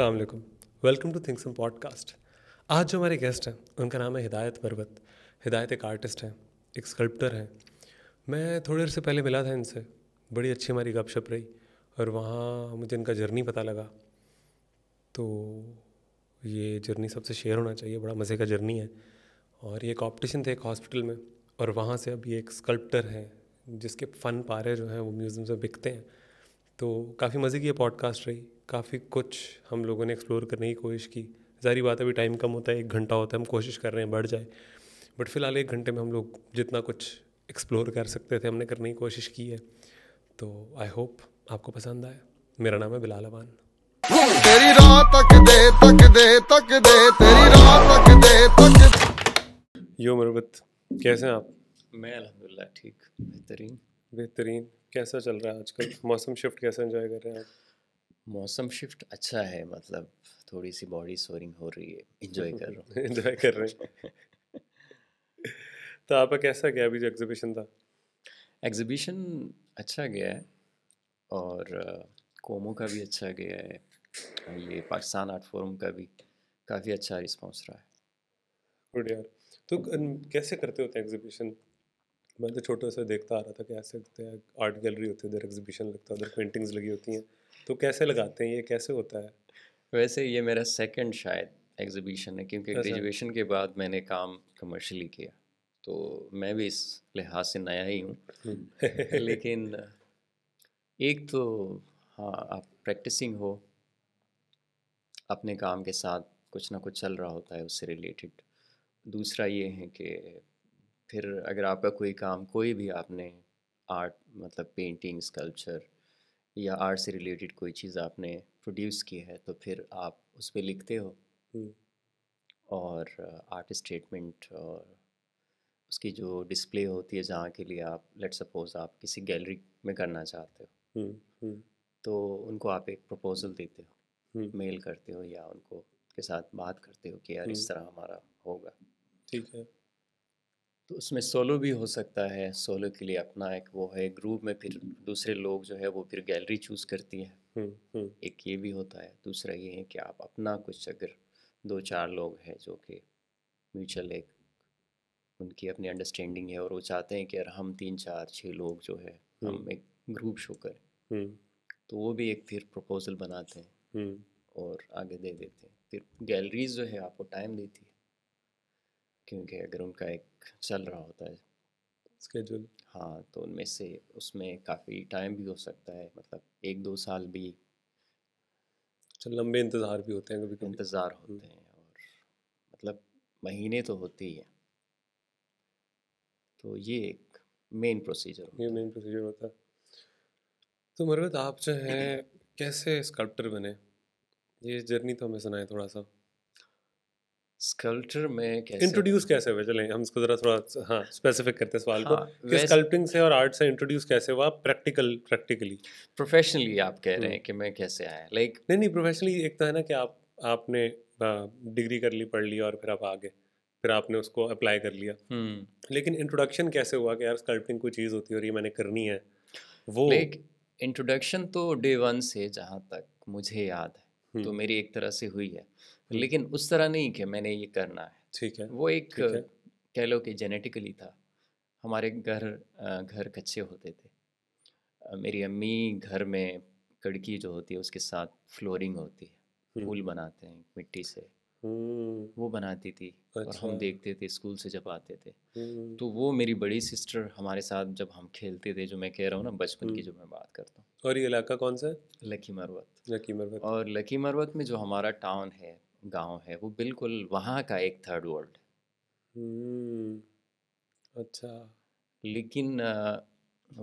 अलैक welcome to things M podcast आज जो हमारे गेस्ट हैं उनका नाम है हिदायत पर्वत हिदायत एक आर्टिस्ट है एक स्कल्प्टर है मैं थोड़ी देर से पहले मिला था इनसे बड़ी अच्छी हमारी गपशप रही और वहाँ मुझे इनका जर्नी पता लगा तो ये जर्नी सबसे शेयर होना चाहिए बड़ा मज़े का जर्नी है और ये कॉम्पटिशन था एक हॉस्पिटल में और वहाँ से अब ये एक स्कल्प्टर है जिसके फ़न पारे जो हैं वो म्यूज़ियम से बिकते हैं तो काफ़ी मज़े की ये पॉडकास्ट रही काफ़ी कुछ हम लोगों ने एक्सप्लोर करने की कोशिश की जारी बात अभी टाइम कम होता है एक घंटा होता है हम कोशिश कर रहे हैं बढ़ जाए बट फिलहाल एक घंटे में हम लोग जितना कुछ एक्सप्लोर कर सकते थे हमने करने की कोशिश की है तो आई होप आपको पसंद आया मेरा नाम है बिलाल अबान तेरी तक दे तक दे तक दे तेरी तक दे तक यो मरबत कैसे हैं आप मैं अलहमदिल्ला ठीक बेहतरीन बेहतरीन कैसा चल रहा है आजकल मौसम शिफ्ट कैसा एंजॉय कर रहे हैं आप मौसम शिफ्ट अच्छा है मतलब थोड़ी सी बॉडी सोरिंग हो रही है एंजॉय कर रहा हूँ एंजॉय कर रहे हैं तो आपका कैसा गया अभी जो एग्जीबिशन था एग्जीबिशन अच्छा गया है और कोमो का भी अच्छा गया है ये पाकिस्तान आर्ट फोरम का भी काफ़ी अच्छा रिस्पॉन्स रहा है गुड यार तो कैसे करते होते हैं एग्जीबिशन मैं तो छोटे से देखता आ रहा था कि ऐसे होते हैं आर्ट गैलरी होती है उधर एग्जीबिशन लगता है उधर पेंटिंग्स लगी होती हैं तो कैसे लगाते हैं ये कैसे होता है वैसे ये मेरा सेकंड शायद एग्जीबिशन है क्योंकि ग्रेजुएशन अच्छा। के बाद मैंने काम कमर्शली किया तो मैं भी इस लिहाज से नया ही हूँ हम्म। लेकिन एक तो हाँ आप प्रैक्टिसिंग हो अपने काम के साथ कुछ ना कुछ चल रहा होता है उससे रिलेटेड दूसरा ये है कि फिर अगर आपका कोई काम कोई भी आपने आर्ट मतलब पेंटिंग स्कल्पचर या आर्ट से रिलेटेड कोई चीज़ आपने प्रोड्यूस की है तो फिर आप उस पर लिखते हो और आर्ट स्टेटमेंट और उसकी जो डिस्प्ले होती है जहाँ के लिए आप लेट सपोज आप किसी गैलरी में करना चाहते हो तो उनको आप एक प्रपोजल देते हो मेल करते हो या उनको के साथ बात करते हो कि यार इस तरह हमारा होगा ठीक है तो उसमें सोलो भी हो सकता है सोलो के लिए अपना एक वो है ग्रुप में फिर दूसरे लोग जो है वो फिर गैलरी चूज़ करती है हम्म, हम्म। एक ये भी होता है दूसरा ये है कि आप अपना कुछ अगर दो चार लोग हैं जो कि म्यूचुअल एक उनकी अपनी अंडरस्टैंडिंग है और वो चाहते हैं कि यार हम तीन चार छः लोग जो है हम हम्म। एक ग्रुप शो करें तो वो भी एक फिर प्रपोजल बनाते हैं और आगे दे देते हैं फिर गैलरीज जो है आपको टाइम देती है क्योंकि अगर उनका एक चल रहा होता है स्केड्यूल हाँ तो उनमें से उसमें काफ़ी टाइम भी हो सकता है मतलब एक दो साल भी लंबे इंतज़ार भी होते हैं कभी इंतज़ार हम्म। होते हैं और मतलब महीने तो होते ही हैं तो ये एक मेन प्रोसीजर ये मेन प्रोसीजर होता है तो मरवत आप जो है कैसे स्कल्प्टर बने ये जर्नी तो हमें सुनाए थोड़ा सा स्कल्पचर में कैसे इंट्रोड्यूस कैसे हुए चले हम इसको ज़रा थोड़ा हाँ स्पेसिफिक करते हैं सवाल हाँ, को कि स्कल्पटिंग से और आर्ट से इंट्रोड्यूस कैसे हुआ प्रैक्टिकल प्रैक्टिकली प्रोफेशनली आप कह रहे हैं हम्म। कि मैं कैसे आया लाइक like, नहीं नहीं प्रोफेशनली एक तो है ना कि आप आपने डिग्री कर ली पढ़ ली और फिर आप आगे फिर आपने उसको अप्लाई कर लिया हम्म। लेकिन इंट्रोडक्शन कैसे हुआ कि यार स्कल्पिंग कोई चीज़ होती है और ये मैंने करनी है वो इंट्रोडक्शन तो डे वन से जहाँ तक मुझे याद है तो हम्म। मेरी एक तरह से हुई है हम्म। लेकिन उस तरह नहीं कि मैंने ये करना है ठीक है वो एक कह लो कि जेनेटिकली था हमारे घर घर कच्चे होते थे मेरी अम्मी घर में कड़की जो होती है उसके साथ फ्लोरिंग होती है हम्म। फूल बनाते हैं मिट्टी से हम्म। वो बनाती थी अच्छा। और हम देखते थे स्कूल से जब आते थे तो वो मेरी बड़ी सिस्टर हमारे साथ जब हम खेलते थे जो मैं कह रहा हूँ ना बचपन की जो मैं बात करता हूँ और ये इलाका कौन सा है लकी मरवत लकी मरवत और लकी मरवत में जो हमारा टाउन है गांव है वो बिल्कुल वहाँ का एक थर्ड हम्म, वर्ल्ड अच्छा लेकिन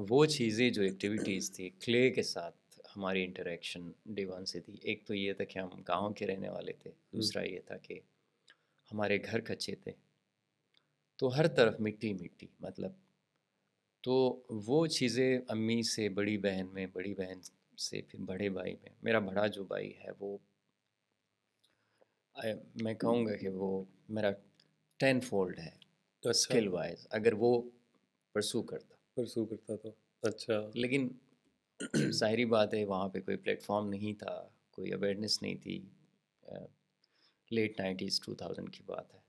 वो चीज़ें जो एक्टिविटीज़ थी क्ले के साथ हमारी इंटरेक्शन डिवान से थी एक तो ये था कि हम गांव के रहने वाले थे हम्म। दूसरा ये था कि हमारे घर कच्चे थे तो हर तरफ मिट्टी मिट्टी मतलब तो वो चीज़ें अम्मी से बड़ी बहन में बड़ी बहन से फिर बड़े भाई में मेरा बड़ा जो भाई है वो मैं कहूँगा कि वो मेरा टेन फोल्ड है अच्छा। स्किल वाइज अगर वो परसू करता परसू करता तो अच्छा लेकिन ज़ाहरी बात है वहाँ पे कोई प्लेटफॉर्म नहीं था कोई अवेयरनेस नहीं थी लेट नाइन्टीज़ टू थाउजेंड की बात है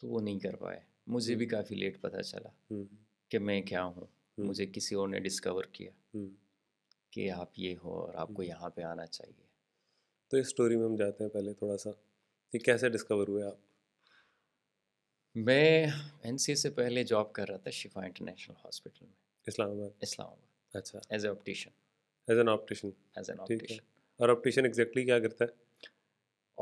तो वो नहीं कर पाए मुझे भी हम्म। काफ़ी लेट पता चला हम्म। कि मैं क्या हूँ हम्म। मुझे किसी और ने डिस्कवर किया कि आप ये हो और आपको यहाँ पे आना चाहिए तो इस स्टोरी में हम जाते हैं पहले थोड़ा सा ये कैसे डिस्कवर हुए आप मैं एन से पहले जॉब कर रहा था शिफा इंटरनेशनल हॉस्पिटल में इस्लामाबाद इस्लामाबाद अच्छा as optician as an optician as an optician और ऑप्टिशियन एग्जैक्टली क्या करता है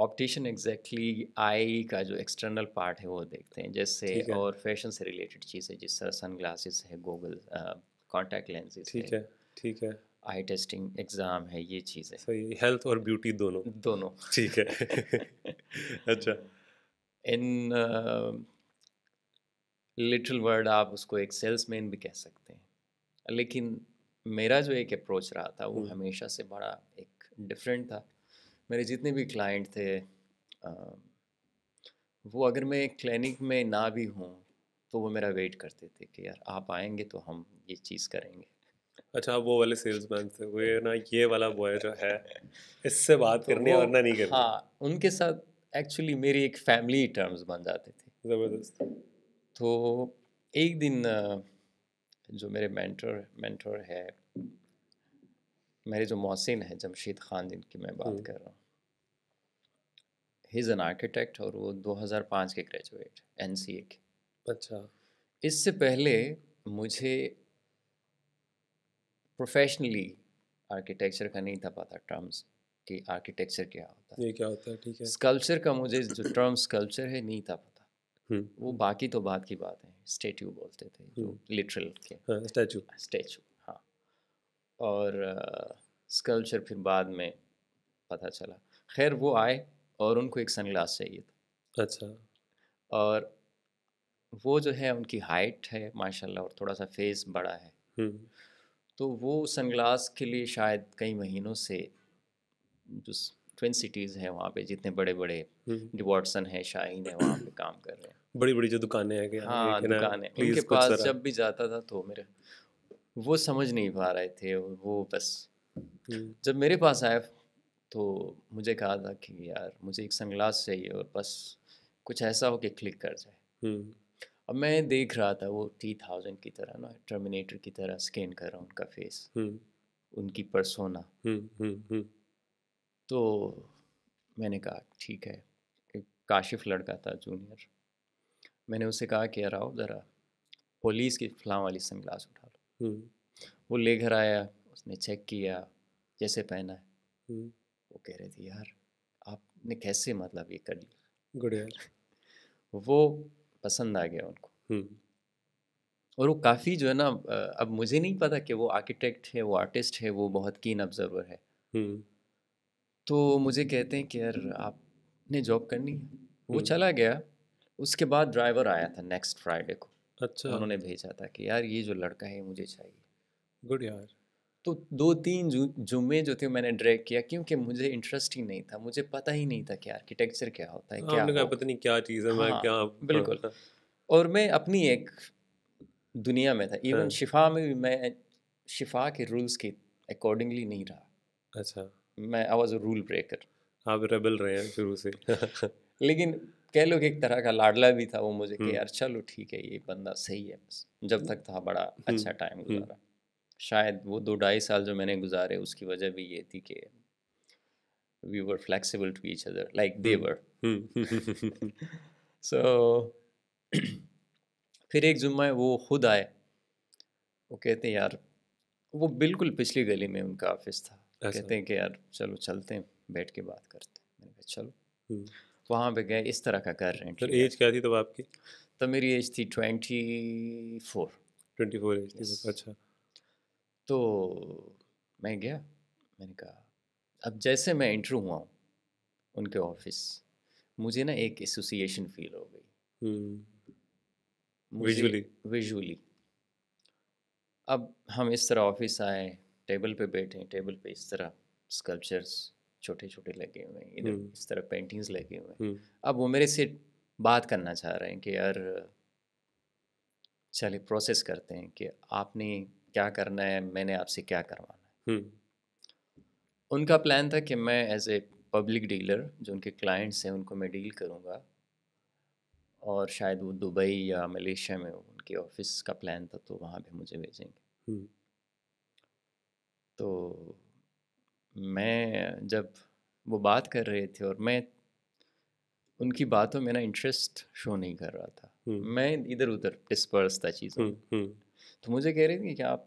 ऑप्टिशियन एग्जैक्टली आई का जो एक्सटर्नल पार्ट है वो देखते हैं जैसे और फैशन से रिलेटेड चीज़ें जिस तरह सन ग्लासेस है गूगल कॉन्टैक्ट लेंसेज ठीक है ठीक है आई टेस्टिंग एग्ज़ाम है ये है सही हेल्थ और ब्यूटी दोनों दोनों ठीक है अच्छा इन लिटिल वर्ड आप उसको एक सेल्समैन भी कह सकते हैं लेकिन मेरा जो एक अप्रोच रहा था वो हम्म। हमेशा से बड़ा एक डिफरेंट था मेरे जितने भी क्लाइंट थे आ, वो अगर मैं क्लिनिक में ना भी हूँ तो वो मेरा वेट करते थे कि यार आप आएंगे तो हम ये चीज़ करेंगे अच्छा वो वाले सेल्समैन से वो ना ये वाला बॉय जो है इससे तो बात करनी करनी वरना नहीं करनी हाँ उनके साथ एक्चुअली मेरी एक फैमिली टर्म्स बन जाते थे ज़बरदस्त तो एक दिन जो मेरे मेंटर मेंटर है मेरे जो मोहसिन है जमशेद खान जिनकी मैं बात हम्म। कर रहा हूँ ही इज़ एन आर्किटेक्ट और वो 2005 के ग्रेजुएट एन के अच्छा इससे पहले मुझे प्रोफेशनली आर्किटेक्चर का नहीं था पता टर्म्स कि आर्किटेक्चर क्या होता है ये क्या होता है ठीक है स्कल्पचर का मुझे जो टर्म स्कल्पचर है नहीं था पता हम्म। वो बाकी तो बात की बात है स्टेच्यू बोलते थे जो लिटरल हम्म। के स्टैचू हाँ, स्टैचू हाँ और स्कल्पचर फिर बाद में पता चला खैर वो आए और उनको एक सनग्लास चाहिए था अच्छा और वो जो है उनकी हाइट है माशाल्लाह और थोड़ा सा फेस बड़ा है हम्म। तो वो सनग्लास के लिए शायद कई महीनों से जो ट्विन सिटीज़ हैं वहाँ पे जितने बड़े बड़े डिवॉटसन हैं शाहीन है वहाँ पे काम कर रहे हैं बड़ी बड़ी जो दुकानें हैं हाँ दुकानें उनके पास जब भी जाता था तो मेरे वो समझ नहीं पा रहे थे वो बस हम्म। जब मेरे पास आए तो मुझे कहा था कि यार मुझे एक सनग्लास चाहिए और बस कुछ ऐसा हो कि क्लिक कर जाए हम्म। अब मैं देख रहा था वो टी थाउजेंड की तरह ना टर्मिनेटर की तरह स्कैन कर रहा उनका फेस हम्म। उनकी परसोना हम्म, हम्म, तो मैंने कहा ठीक है एक काशिफ लड़का था जूनियर मैंने उससे कहा कि यार आओ ज़रा पुलिस की फलां वाली सन ग्लास उठा लो वो ले घर आया उसने चेक किया जैसे पहना है वो कह रहे थे यार आपने कैसे मतलब ये कर लिया गुड यार वो पसंद आ गया उनको और वो काफ़ी जो है ना अब मुझे नहीं पता कि वो आर्किटेक्ट है वो आर्टिस्ट है वो बहुत कीन ऑब्जर्वर है तो मुझे कहते हैं कि यार आपने जॉब करनी है वो चला गया उसके बाद ड्राइवर आया था नेक्स्ट फ्राइडे को अच्छा उन्होंने भेजा था कि यार ये जो लड़का है मुझे चाहिए गुड यार तो दो तीन जुम्मे जो थे मैंने ड्रैग किया क्योंकि मुझे इंटरेस्ट ही नहीं था मुझे पता ही नहीं था कि आर्किटेक्चर क्या होता है क्या क्या पता नहीं चीज़ है मैं हाँ, बिल्कुल हाँ। और मैं अपनी एक दुनिया में था इवन हाँ। शिफा में भी मैं शिफा के रूल्स के अकॉर्डिंगली नहीं रहा अच्छा मैं आई वॉज रूल ब्रेकर आप रेबल रहे हैं शुरू से लेकिन कह लो कि एक तरह का लाडला भी था वो मुझे कि हम्म। यार चलो ठीक है ये बंदा सही है जब तक था बड़ा हम्म, अच्छा टाइम हम्म। गुजारा शायद वो दो ढाई साल जो मैंने गुजारे उसकी वजह भी ये थी कि we were flexible to each other like they were so फिर एक जुम्मा वो खुद आए वो कहते हैं यार वो बिल्कुल पिछली गली में उनका ऑफिस था कहते हैं कि यार चलो चलते हैं बैठ के बात करते हैं मैंने कहा चलो हम्म। वहाँ पे गए इस तरह का कर रहे हैं तो एज क्या थी तब आपकी तब मेरी एज थी twenty four twenty four age अच्छा तो मैं गया मैंने कहा अब जैसे मैं इंटर हुआ हूँ उनके ऑफिस मुझे ना एक एसोसिएशन फील हो गई विजुअली हम्म। विजुअली अब हम इस तरह ऑफिस आए टेबल पे बैठे टेबल पे इस तरह स्कल्पचर्स छोटे छोटे लगे हुए हैं इधर हम्म। इस तरह पेंटिंग्स लगे हुए हैं हम्म। अब वो मेरे से बात करना चाह रहे हैं कि यार चले प्रोसेस करते हैं कि आपने क्या करना है मैंने आपसे क्या करवाना है उनका प्लान था कि मैं एज ए पब्लिक डीलर जो उनके क्लाइंट्स हैं उनको मैं डील करूँगा और शायद वो दुबई या मलेशिया में उनके ऑफिस का प्लान था तो वहाँ पे मुझे भेजेंगे तो मैं जब वो बात कर रहे थे और मैं उनकी बातों में ना इंटरेस्ट शो नहीं कर रहा था मैं इधर उधर डिस्पर्स था चीज़ों तो मुझे कह रही थी कि आप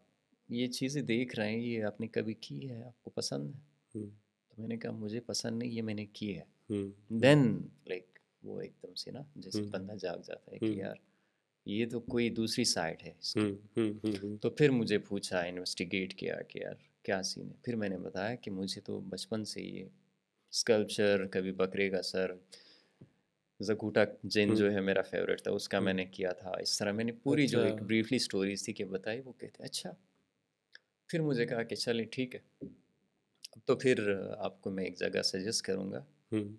ये चीज़ें देख रहे हैं ये आपने कभी की है आपको पसंद है तो मैंने कहा मुझे पसंद नहीं ये मैंने की है देन लाइक वो एकदम से ना जैसे बंदा जाग जाता है कि यार ये तो कोई दूसरी साइड है तो फिर मुझे पूछा इन्वेस्टिगेट किया कि यार क्या सीन है फिर मैंने बताया कि मुझे तो बचपन से ये स्कल्पचर कभी बकरे का सर जकूटा जिन हम्म। जो है मेरा फेवरेट था उसका हम्म। मैंने किया था इस तरह मैंने पूरी अच्छा। जो एक ब्रीफली स्टोरीज थी कि बताई वो कहते अच्छा फिर मुझे कहा कि चलिए ठीक है अब तो फिर आपको मैं एक जगह सजेस्ट करूँगा हम्म।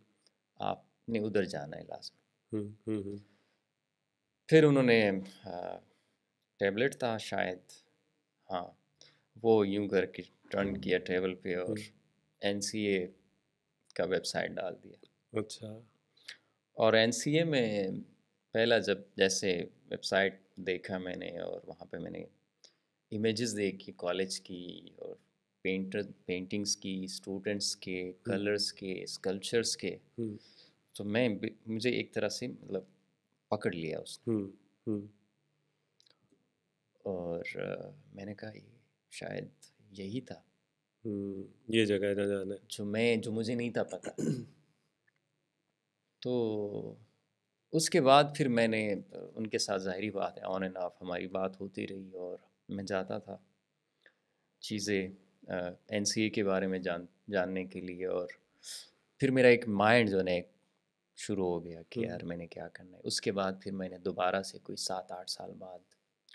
आपने उधर जाना है लाजम फिर उन्होंने टेबलेट था शायद हाँ वो यूं करके टर्न किया टेबल पे और एन का वेबसाइट डाल दिया अच्छा और एन में पहला जब जैसे वेबसाइट देखा मैंने और वहाँ पे मैंने इमेजेस देखी कॉलेज की और पेंटर पेंटिंग्स की स्टूडेंट्स के कलर्स के स्कल्पचर्स के तो मैं मुझे एक तरह से मतलब पकड़ लिया उसने और आ, मैंने कहा ये शायद यही था ये जगह जाना जो मैं जो मुझे नहीं था पता तो उसके बाद फिर मैंने उनके साथ ज़ाहरी बात है ऑन एंड ऑफ हमारी बात होती रही और मैं जाता था चीज़ें एन सी ए के बारे में जान जानने के लिए और फिर मेरा एक माइंड जो है शुरू हो गया कि यार मैंने क्या करना है उसके बाद फिर मैंने दोबारा से कोई सात आठ साल बाद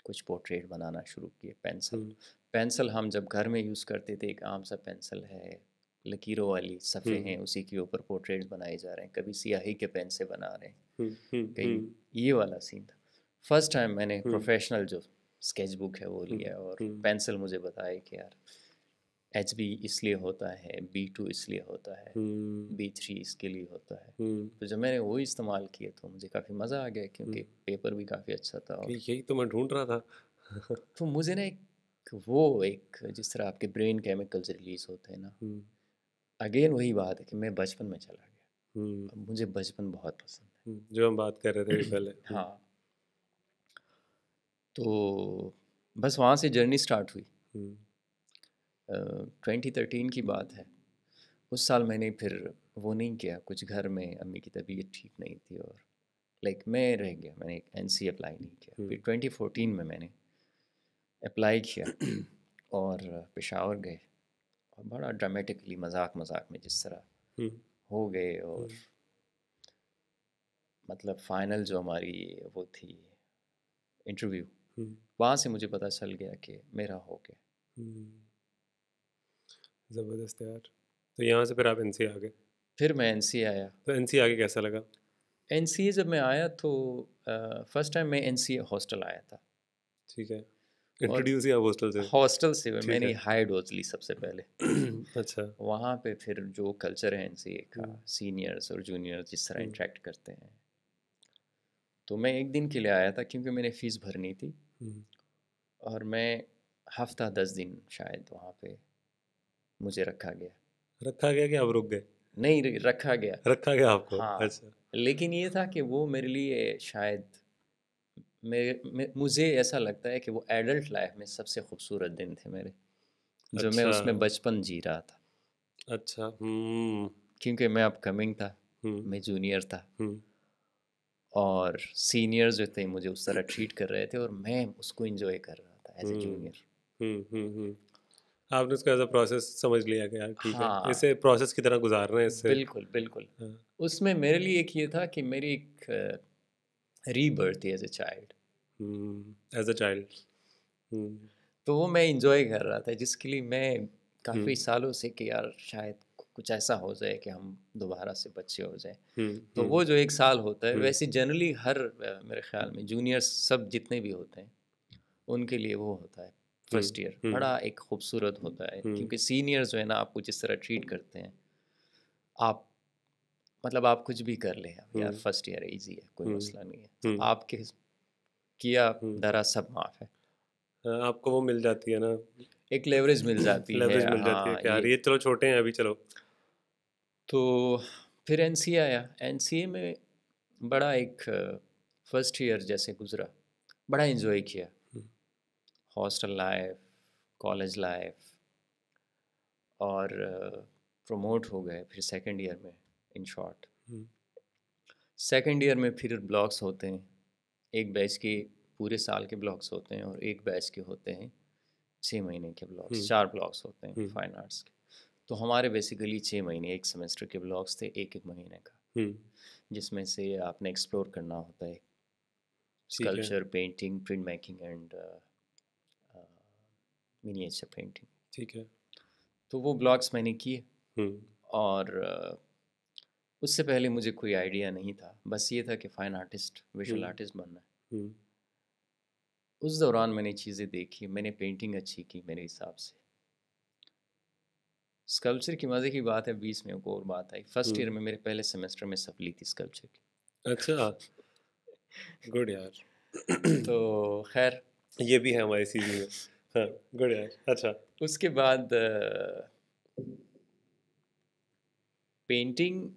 कुछ पोर्ट्रेट बनाना शुरू किए पेंसिल पेंसिल हम जब घर में यूज़ करते थे एक आम सा पेंसिल है लकीरों वाली सफ़े हम्म। हैं उसी के ऊपर पोर्ट्रेट बनाए जा रहे हैं कभी सियाही के पेन से बना रहे हैं हम्म, हम्म, कहीं ये वाला सीन था फर्स्ट टाइम मैंने प्रोफेशनल जो स्केच बुक है वो लिया और पेंसिल मुझे बताया कि यार एच बी इसलिए होता है बी टू इसलिए होता है बी थ्री इसके लिए होता है तो जब मैंने वो इस्तेमाल किया तो मुझे काफ़ी मज़ा आ गया क्योंकि पेपर भी काफ़ी अच्छा था और यही तो मैं ढूंढ रहा था तो मुझे ना एक वो एक जिस तरह आपके ब्रेन केमिकल्स रिलीज होते हैं ना अगेन वही बात है कि मैं बचपन में चला गया हम्म। मुझे बचपन बहुत पसंद है हम्म, जो हम बात कर रहे थे पहले हाँ तो बस वहाँ से जर्नी स्टार्ट हुई हम्म। ट्वेंटी थर्टीन की बात है उस साल मैंने फिर वो नहीं किया कुछ घर में अम्मी की तबीयत ठीक नहीं थी और लाइक like, मैं रह गया मैंने एन सी अप्लाई नहीं किया फिर ट्वेंटी फोर्टीन में मैंने अप्लाई किया और पेशावर गए बड़ा ड्रामेटिकली मजाक मजाक में जिस तरह हम्म। हो गए हम्म। और मतलब फाइनल जो हमारी वो थी इंटरव्यू हम्म। वहाँ से मुझे पता चल गया कि मेरा हो गया ज़बरदस्त यार तो यहाँ से फिर आप एन आ गए फिर मैं एन आया तो एन आगे कैसा लगा एन जब मैं आया तो फ़र्स्ट टाइम मैं एन हॉस्टल आया था ठीक है इंट्रोड्यूस किया हॉस्टल से हॉस्टल से मैंने हाई डोज ली सबसे पहले अच्छा वहाँ पे फिर जो कल्चर है एनसीए का सीनियर्स और जूनियर्स जिस तरह इंट्रैक्ट हम्म। करते हैं तो मैं एक दिन के लिए आया था क्योंकि मैंने फ़ीस भरनी थी हम्म। और मैं हफ्ता दस दिन शायद वहाँ पे मुझे रखा गया रखा गया कि आप रुक गए नहीं रखा गया रखा गया आपको हाँ अच्छा लेकिन ये था कि वो मेरे लिए शायद मेरे मुझे ऐसा लगता है कि वो एडल्ट लाइफ में सबसे खूबसूरत दिन थे मेरे जो मैं अच्छा। उसमें बचपन जी रहा था अच्छा हम्म। क्योंकि मैं अपकमिंग था हम्म। मैं जूनियर था हम्म। और सीनियर जो थे मुझे उस तरह ट्रीट कर रहे थे और मैं उसको इंजॉय कर रहा था एज ए जूनियर आपने उसका एज प्रोसेस समझ लिया गया कि हाँ, इसे प्रोसेस की तरह गुजार रहे हैं इससे बिल्कुल बिल्कुल हाँ। उसमें मेरे लिए एक ये था कि मेरी एक rebirth as a child as a child तो वो मैं इंजॉय कर रहा था जिसके लिए मैं काफ़ी hmm. सालों से कि यार शायद कुछ ऐसा हो जाए कि हम दोबारा से बच्चे हो जाए hmm. तो hmm. वो जो एक साल होता है hmm. वैसे जनरली हर मेरे ख्याल में जूनियर सब जितने भी होते हैं उनके लिए वो होता है फर्स्ट hmm, ईयर hmm. बड़ा एक खूबसूरत होता है क्योंकि सीनियर जो है ना आपको जिस तरह ट्रीट करते हैं आप मतलब आप कुछ भी कर ले यार फर्स्ट ईयर इजी है कोई हम्म। मसला नहीं है हम्म। तो आपके किया हम्म। दरा सब माफ है हाँ, आपको वो मिल जाती है ना एक लेवरेज मिल जाती है लेवरेज मिल जाती है हाँ, यार ये चलो छोटे हैं अभी चलो तो फिर एन आया एन में बड़ा एक फर्स्ट ईयर जैसे गुजरा बड़ा इन्जॉय किया हॉस्टल लाइफ कॉलेज लाइफ और प्रमोट हो गए फिर सेकेंड ईयर में इन शॉर्ट सेकेंड ईयर में फिर ब्लॉक्स होते हैं एक बैच के पूरे साल के ब्लॉक्स होते हैं और एक बैच के होते हैं छः महीने के ब्लॉक्स hmm. चार ब्लॉक्स होते हैं फाइन hmm. आर्ट्स के तो हमारे बेसिकली छः महीने एक सेमेस्टर के ब्लॉक्स थे एक एक महीने का hmm. जिसमें से आपने एक्सप्लोर करना होता है sculpture painting print making and miniature painting ठीक है तो वो ब्लॉग्स मैंने किए और uh, उससे पहले मुझे कोई आइडिया नहीं था बस ये था कि फ़ाइन आर्टिस्ट विजुअल आर्टिस्ट बनना है हम्म। उस दौरान मैंने चीज़ें देखी मैंने पेंटिंग अच्छी की मेरे हिसाब से स्कल्पचर की मज़े की बात है बीस में को और बात आई फर्स्ट हम्म। ईयर में मेरे पहले सेमेस्टर में सफली ली थी स्कल्पचर की अच्छा गुड यार तो खैर ये भी है हमारे सीजन में हाँ, गुड यार अच्छा उसके बाद पेंटिंग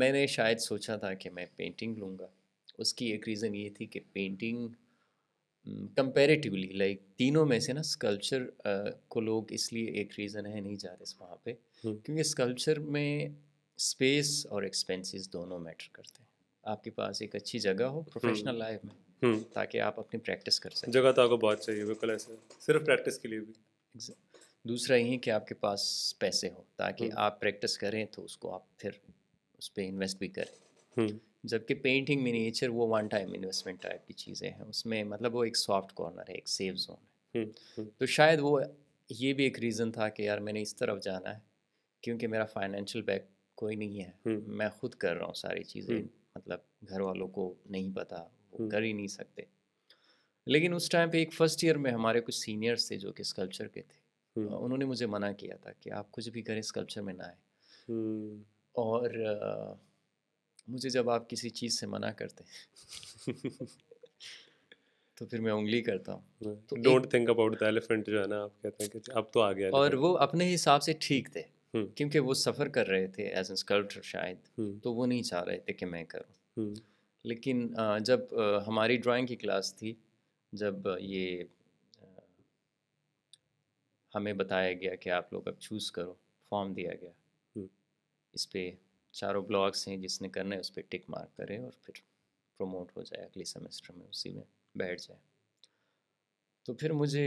मैंने शायद सोचा था कि मैं पेंटिंग लूँगा उसकी एक रीज़न ये थी कि पेंटिंग कंपेरेटिवली लाइक तीनों में से ना स्कल्पचर uh, को लोग इसलिए एक रीज़न है नहीं जा रहे वहाँ पे हम्म। क्योंकि स्कल्पचर में स्पेस और एक्सपेंसेस दोनों मैटर करते हैं आपके पास एक अच्छी जगह हो प्रोफेशनल हम्म। लाइफ में हम्म। ताकि आप अपनी प्रैक्टिस कर सकें जगह तो आपको बहुत चाहिए बिल्कुल ऐसे सिर्फ प्रैक्टिस के लिए भी दूसरा यही कि आपके पास पैसे हो ताकि आप प्रैक्टिस करें तो उसको आप फिर उस पर इन्वेस्ट भी करें हम्म। जबकि पेंटिंग नेचर वो वन टाइम इन्वेस्टमेंट टाइप की चीज़ें हैं उसमें मतलब वो एक सॉफ्ट कॉर्नर है एक सेफ जोन है हम्म, हम्म। तो शायद वो ये भी एक रीज़न था कि यार मैंने इस तरफ जाना है क्योंकि मेरा फाइनेंशियल बैक कोई नहीं है मैं खुद कर रहा हूँ सारी चीज़ें मतलब घर वालों को नहीं पता वो कर ही नहीं सकते लेकिन उस टाइम पे एक फ़र्स्ट ईयर में हमारे कुछ सीनियर्स थे जो कि स्कल्पचर के थे उन्होंने मुझे मना किया था कि आप कुछ भी करें स्कल्पचर में ना आए और मुझे जब आप किसी चीज़ से मना करते तो फिर मैं उंगली करता हूँ हाँ, तो don't think about the elephant जो है ना आप कहते हैं कि अब तो आ गया और वो अपने हिसाब से ठीक थे हम्म। क्योंकि वो सफ़र कर रहे थे एज एन स्कल्प्टर शायद हम्म। तो वो नहीं चाह रहे थे कि मैं करूँ हम्म। लेकिन जब हमारी ड्राइंग की क्लास थी जब ये हमें बताया गया कि आप लोग अब चूज़ करो फॉर्म दिया गया इस पर चारों ब्लॉग्स हैं जिसने करना है उस पर टिक मार्क करें और फिर प्रमोट हो जाए अगले सेमेस्टर में उसी में बैठ जाए तो फिर मुझे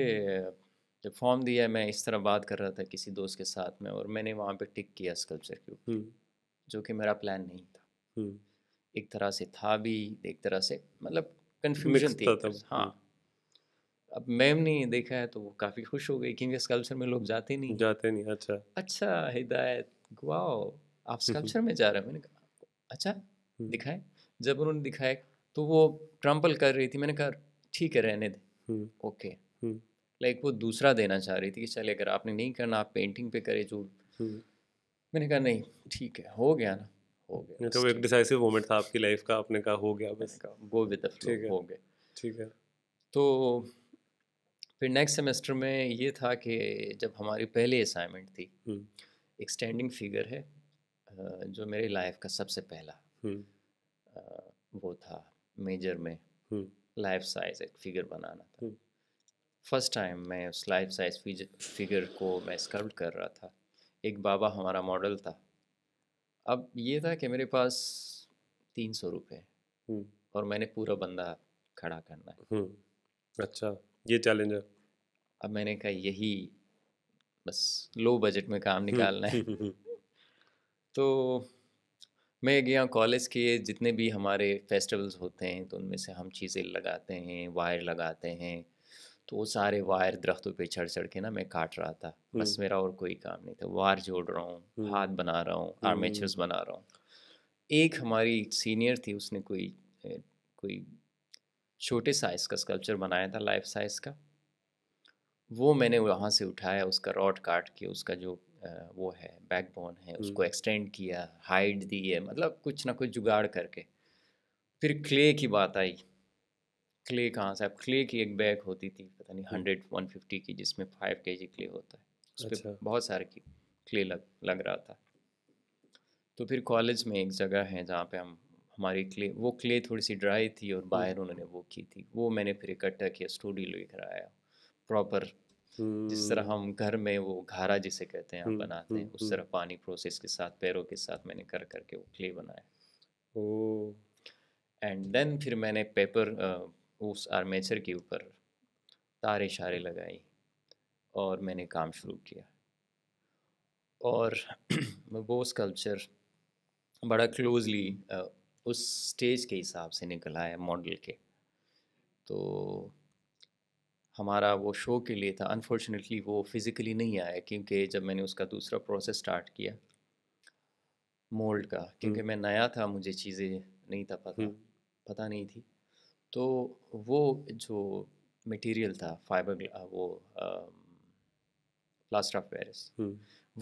जब फॉर्म दिया मैं इस तरह बात कर रहा था किसी दोस्त के साथ में और मैंने वहाँ पे टिक किया स्कल्पचर के ऊपर हम्म। जो कि मेरा प्लान नहीं था हम्म। एक तरह से था भी एक तरह से मतलब कन्फ्यूजन थी था हाँ हम्म। अब मैम ने देखा है तो वो काफ़ी खुश हो गई क्योंकि स्कल्पचर में लोग जाते नहीं जाते नहीं अच्छा अच्छा हिदायत गुआ आप स्कल्पचर हम्म, हम्म। में जा रहे हो मैंने कहा अच्छा हम्म। दिखाए जब उन्होंने दिखाए तो वो ट्रम्पल कर रही थी मैंने कहा ठीक है रहने दे ओके लाइक वो दूसरा देना चाह रही थी कि चले अगर आपने नहीं करना आप पेंटिंग पे करे जो मैंने कहा नहीं ठीक है हो गया ना हो गया तो एक डिसाइसिव मोमेंट था आपकी लाइफ का आपने कहा हो गया बस गो विद हो गया ठीक है तो फिर नेक्स्ट सेमेस्टर में ये था कि जब हमारी पहली असाइनमेंट थी एक स्टैंडिंग फिगर है जो मेरी लाइफ का सबसे पहला हम्म। वो था मेजर में लाइफ हम्म। साइज एक फिगर बनाना था फर्स्ट टाइम हम्म। मैं उस लाइफ साइज फिगर को मैं स्कर्व कर रहा था एक बाबा हमारा मॉडल था अब ये था कि मेरे पास तीन सौ रुपये और मैंने पूरा बंदा खड़ा करना है अच्छा ये चैलेंज है अब मैंने कहा यही बस लो बजट में काम निकालना है तो मैं गया कॉलेज के जितने भी हमारे फेस्टिवल्स होते हैं तो उनमें से हम चीज़ें लगाते हैं वायर लगाते हैं तो वो सारे वायर दरख्तों पे चढ़ चढ़ के ना मैं काट रहा था बस हम्म। मेरा और कोई काम नहीं था वायर जोड़ रहा हूँ हाथ हम्म। बना रहा हूँ आर्मेचर्स हम्म। बना रहा हूँ एक हमारी सीनियर थी उसने कोई कोई छोटे साइज़ का स्कल्पचर बनाया था लाइफ साइज़ का वो मैंने वहाँ से उठाया उसका रॉड काट के उसका जो वो है बैकबोन है उसको एक्सटेंड किया हाइट दी है मतलब कुछ ना कुछ जुगाड़ करके फिर क्ले की बात आई क्ले कहाँ से अब क्ले की एक बैग होती थी पता नहीं हंड्रेड वन फिफ्टी की जिसमें फाइव के जी क्ले होता है उस पर अच्छा। बहुत सारे की क्ले लग लग रहा था तो फिर कॉलेज में एक जगह है जहाँ पे हम हमारी क्ले वो क्ले थोड़ी सी ड्राई थी और बाहर उन्होंने वो की थी वो मैंने फिर इकट्ठा किया स्टूडियो लेकर आया प्रॉपर जिस तरह हम्म। हम घर में वो घारा जिसे कहते हैं हम हम्म, बनाते हम्म, हैं उस तरह पानी प्रोसेस के साथ पैरों के साथ मैंने कर करके वो क्ले बनाया ओ एंड देन फिर मैंने पेपर उस आर्मेचर के ऊपर तारे शारे लगाई और मैंने काम शुरू किया और वो स्कल्पचर बड़ा क्लोजली उस स्टेज के हिसाब से निकला है मॉडल के तो हमारा वो शो के लिए था अनफॉर्चुनेटली वो फिज़िकली नहीं आया क्योंकि जब मैंने उसका दूसरा प्रोसेस स्टार्ट किया मोल्ड का क्योंकि हम्म। मैं नया था मुझे चीज़ें नहीं था पता हम्म। पता नहीं थी तो वो जो मटेरियल था फाइबर वो प्लास्टर ऑफ पेरिस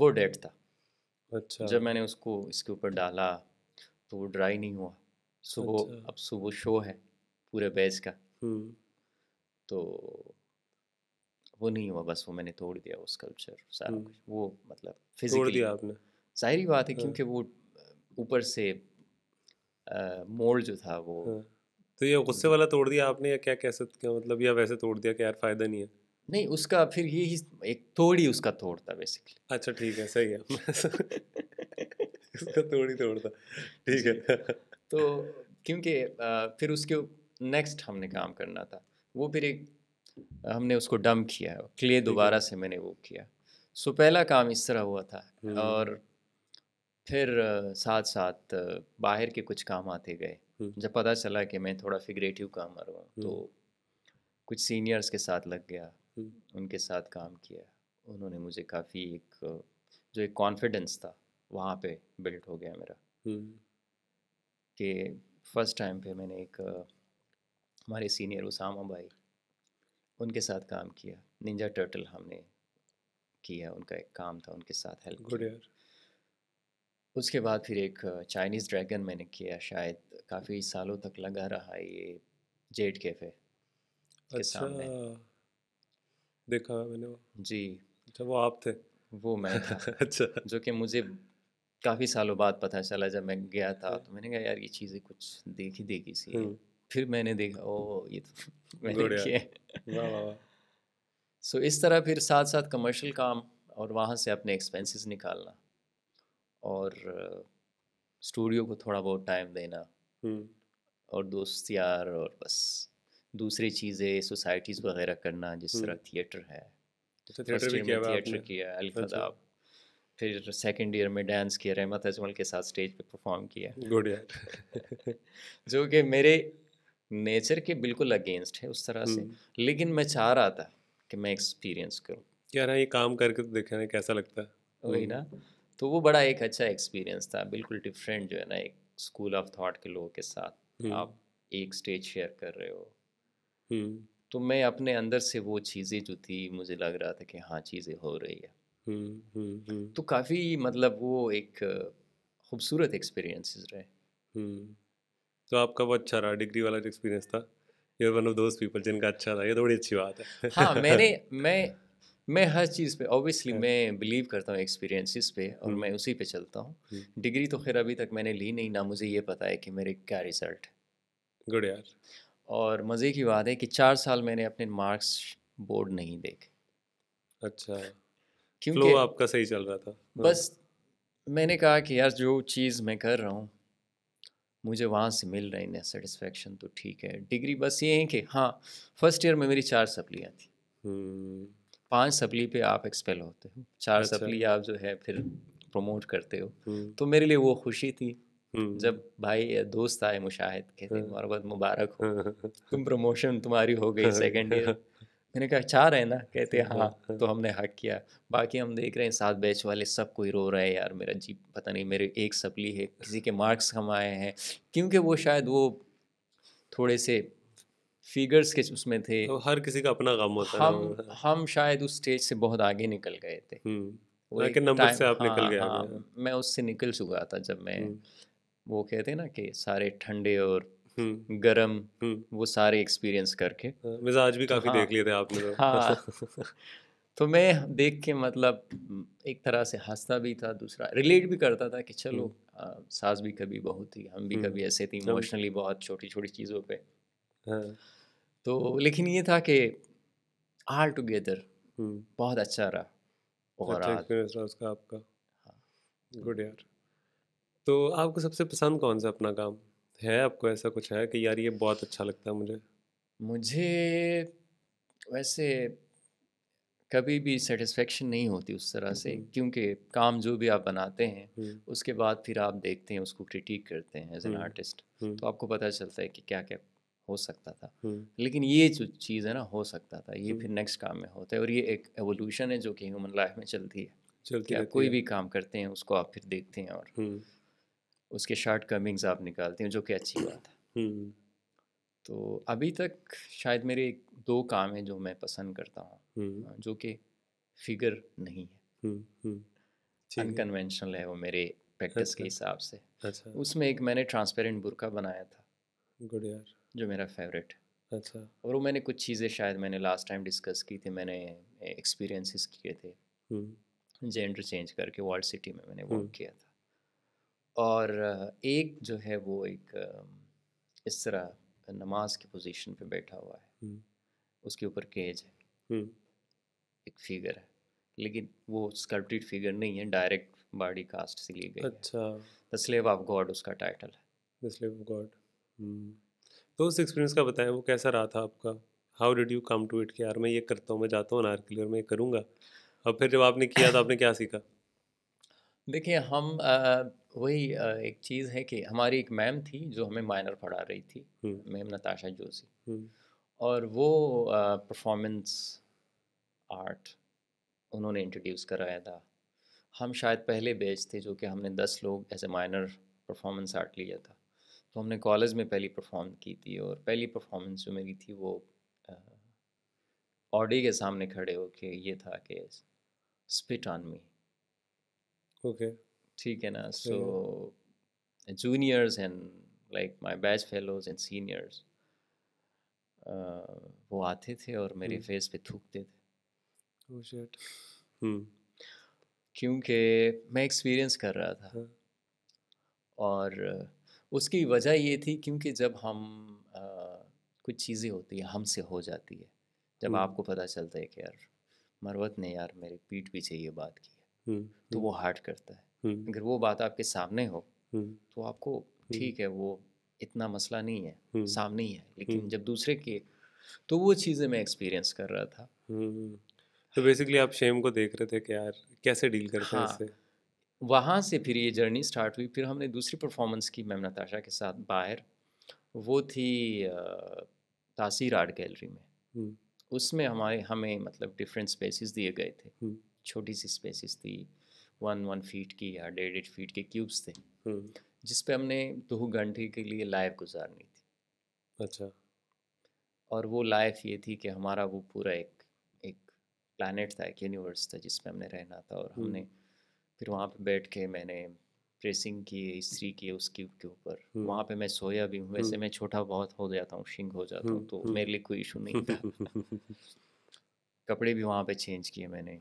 वो डेड था अच्छा जब मैंने उसको इसके ऊपर डाला तो वो ड्राई नहीं हुआ सुबह अच्छा। अब सुबह शो है पूरे बैच का हम्म। तो वो नहीं हुआ बस वो मैंने तोड़ दिया उस कल्चर सारा कुछ वो मतलब तोड़ दिया आपने जाहिर बात है हाँ। क्योंकि वो ऊपर से मोड़ जो था वो हाँ। तो ये गुस्से वाला तोड़ दिया आपने या क्या कैसे क्या मतलब या वैसे तोड़ दिया कि यार फायदा नहीं है नहीं उसका फिर ये ही एक तोड़ ही उसका तोड़ था बेसिकली अच्छा ठीक है सही है उसका तोड़ ही तोड़ ठीक है तो क्योंकि फिर उसके नेक्स्ट हमने काम करना था वो फिर एक हमने उसको डम किया है लिए दोबारा से मैंने वो किया सो पहला काम इस तरह हुआ था हम्म। और फिर साथ साथ बाहर के कुछ काम आते गए हम्म। जब पता चला कि मैं थोड़ा फिगरेटिव काम कर रहा हूँ तो हम्म। कुछ सीनियर्स के साथ लग गया उनके साथ काम किया उन्होंने मुझे काफ़ी एक जो एक कॉन्फिडेंस था वहाँ पे बिल्ट हो गया मेरा कि फर्स्ट टाइम पे मैंने एक हमारे सीनियर उसामा भाई उनके साथ काम किया निंजा टर्टल हमने किया उनका एक काम था उनके साथ हेल्प गुड उसके बाद फिर एक चाइनीज़ ड्रैगन मैंने किया शायद काफ़ी सालों तक लगा रहा ये जेड कैफे के अच्छा, देखा मैंने जी अच्छा वो आप थे वो मैं था अच्छा जो कि मुझे काफ़ी सालों बाद पता चला जब मैं गया था हाँ। तो मैंने कहा यार ये चीज़ें कुछ देखी देखी सी है हम्म। फिर मैंने देखा ओ ये तो मैंने किया सो इस तरह फिर साथ साथ कमर्शियल काम और वहाँ से अपने एक्सपेंसेस निकालना और स्टूडियो uh, को थोड़ा बहुत टाइम देना और दोस्त यार और बस दूसरी चीज़ें सोसाइटीज़ वगैरह करना जिस तरह थिएटर है तो थिएटर भी किया थिएटर किया अलखदाब अच्छा। फिर सेकंड ईयर में डांस किया रहमत अजमल के साथ स्टेज पे परफॉर्म किया गुड यार जो कि मेरे नेचर के बिल्कुल अगेंस्ट है उस तरह से हम्म। लेकिन मैं चाह रहा था कि मैं एक्सपीरियंस करूँ हाँ, क्या रहा ये काम करके तो देखा ना कैसा लगता है वही ना हम्म। तो वो बड़ा एक अच्छा एक्सपीरियंस था बिल्कुल डिफरेंट जो है ना एक स्कूल ऑफ थॉट के लोगों के साथ हम्म। आप एक स्टेज शेयर कर रहे हो तो मैं अपने अंदर से वो चीज़ें जो थी मुझे लग रहा था कि हाँ चीज़ें हो रही है तो काफ़ी मतलब वो एक खूबसूरत एक्सपीरियंसेस रहे तो आपका बहुत अच्छा रहा डिग्री वाला जो एक्सपीरियंस था you're one of those people जिनका अच्छा था ये तो बड़ी अच्छी बात है हाँ मैंने मैं मैं हर चीज़ पे ऑब्वियसली हाँ। मैं बिलीव करता हूँ एक्सपीरियंसिस पे और हम्म। मैं उसी पे चलता हूँ हम्म। डिग्री तो खैर अभी तक मैंने ली नहीं ना मुझे ये पता है कि मेरे क्या रिजल्ट गुड यार और मज़े की बात है कि चार साल मैंने अपने मार्क्स बोर्ड नहीं देखे अच्छा क्योंकि आपका सही चल रहा था हाँ। बस मैंने कहा कि यार जो चीज़ मैं कर रहा हूँ मुझे वहाँ से मिल रही ना सेटिस्फेक्शन तो ठीक है डिग्री बस ये है कि हाँ फर्स्ट ईयर में मेरी चार सप्लियाँ थी हम्म। पांच सप्ली पे आप एक्सपेल होते हो चार अच्छा। सप्ली आप जो है फिर प्रमोट करते हो हम्म। तो मेरे लिए वो खुशी थी हम्म। जब भाई या दोस्त आए मुशाहिद कहते हाँ। मुबारक हो हाँ, हाँ, तुम प्रमोशन तुम्हारी हो गई सेकेंड ईयर मैंने कहा चाह अच्छा रहे ना कहते हाँ, हाँ।, हाँ तो हमने हक किया बाकी हम देख रहे हैं सात बैच वाले सब कोई रो रहे हैं यार मेरा जी पता नहीं मेरे एक सपली है किसी के मार्क्स कम आए हैं क्योंकि वो शायद वो थोड़े से फिगर्स के उसमें थे तो हर किसी का अपना काम होता हम, हम शायद उस स्टेज से बहुत आगे निकल गए थे नंबर हम्म। से आप निकल हाँ, गए मैं उससे निकल चुका था जब मैं हम्म। वो कहते ना कि सारे ठंडे और हम्म। गरम हम्म। वो सारे एक्सपीरियंस करके हाँ, मिजाज भी काफ़ी हाँ, देख लिए थे आपने तो हाँ तो मैं देख के मतलब हम्म, एक तरह से हंसता भी था दूसरा रिलेट भी करता था कि चलो आ, सास भी कभी बहुत थी हम भी कभी ऐसे थे इमोशनली बहुत छोटी छोटी चीज़ों पे हाँ। तो लेकिन ये था कि आल टुगेदर बहुत अच्छा रहा और अच्छा उसका आपका गुड हाँ। यार तो आपको सबसे पसंद कौन सा अपना काम है आपको ऐसा कुछ है कि यार ये बहुत अच्छा लगता है मुझे मुझे वैसे कभी भी सेटिस्फेक्शन नहीं होती उस तरह से हम्म। क्योंकि काम जो भी आप बनाते हैं हम्म। उसके बाद फिर आप देखते हैं उसको क्रिटिक करते हैं एज एन आर्टिस्ट तो आपको पता चलता है कि क्या क्या हो सकता था हम्म। लेकिन ये जो चीज़ है ना हो सकता था ये फिर नेक्स्ट काम में होता है और ये एक एवोल्यूशन है जो कि ह्यूमन लाइफ में चलती है चलती है कोई भी काम करते हैं उसको आप फिर देखते हैं और उसके शार्ट कमिंग्स आप निकालते हैं जो कि अच्छी बात है हम्म। तो अभी तक शायद मेरे दो काम हैं जो मैं पसंद करता हूँ हम्म। जो कि फिगर नहीं है अनकन्वेंशनल हम्म, है वो मेरे प्रैक्टिस के अच्छा। हिसाब से अच्छा उसमें एक मैंने ट्रांसपेरेंट बुरका बनाया था गुड यार जो मेरा फेवरेट है अच्छा और वो मैंने कुछ चीज़ें शायद मैंने लास्ट टाइम डिस्कस की थी मैंने एक्सपीरियंसेस किए थे जेंडर चेंज करके वर्ल्ड सिटी में मैंने वर्क किया था और एक जो है वो एक इस तरह नमाज की पोजीशन पे बैठा हुआ है उसके ऊपर केज है एक फिगर है लेकिन वो स्कल्प्टेड फिगर नहीं है डायरेक्ट बॉडी कास्ट से ली गई अच्छा द स्लेव ऑफ गॉड उसका टाइटल है द स्लेव ऑफ गॉड तो उस एक्सपीरियंस का बताएं वो कैसा रहा था आपका how did you come to it कि यार मैं ये करता हूँ मैं जाता हूँ अनारकली और मैं ये करूँगा और फिर जब आपने किया तो आपने क्या सीखा देखिए हम वही एक चीज़ है कि हमारी एक मैम थी जो हमें माइनर पढ़ा रही थी मैम नताशा जोशी और वो परफॉर्मेंस आर्ट उन्होंने इंट्रोड्यूस कराया था हम शायद पहले बेच थे जो कि हमने दस लोग as a minor performance art लिया था तो हमने कॉलेज में पहली परफॉर्म की थी और पहली परफॉर्मेंस जो मेरी थी वो ऑडी के सामने खड़े हो के ये था कि स्पिट ऑन मी ठीक है ना so juniors and like my batch fellows and seniors वो आते थे और मेरे फेस हम्म। पे थूकते थे oh, हम्म। क्योंकि मैं एक्सपीरियंस कर रहा था हाँ। और उसकी वजह ये थी क्योंकि जब हम कुछ चीज़ें होती है हमसे हो जाती है जब हम्म। आपको पता चलता है कि यार मरवत ने यार मेरी पीठ पीछे ये बात की हम्म, तो वो हर्ट हम्म। करता है हम्म। अगर वो बात आपके सामने हो तो आपको ठीक है वो इतना मसला नहीं है सामने ही है लेकिन जब दूसरे के तो वो चीज़ें मैं एक्सपीरियंस कर रहा था तो बेसिकली आप शेम को देख रहे थे कि यार कैसे डील करते हैं हाँ। इससे वहाँ से फिर ये जर्नी स्टार्ट हुई फिर हमने दूसरी परफॉर्मेंस की मैम नताशा के साथ बाहर वो थी तासीर आर्ट गैलरी में उसमें हमारे हमें मतलब डिफरेंट स्पेसिस दिए गए थे छोटी सी स्पेसिस थी वन वन फीट की या डेढ़ डेढ़ फीट के क्यूब्स थे हम्म। जिस पे हमने दो घंटे के लिए लाइव गुजारनी थी अच्छा और वो लाइफ ये थी कि हमारा वो पूरा एक एक प्लानट था एक यूनिवर्स था जिसमें हमने रहना था और हमने हम्म। फिर वहाँ पे बैठ के मैंने प्रेसिंग की इस्त्री की उस क्यूब के ऊपर हम्म। वहाँ पे मैं सोया भी हूँ वैसे मैं छोटा बहुत हो जाता हूँ शिंग हो जाता हूँ तो मेरे लिए कोई इशू नहीं था कपड़े भी वहाँ पे चेंज किए मैंने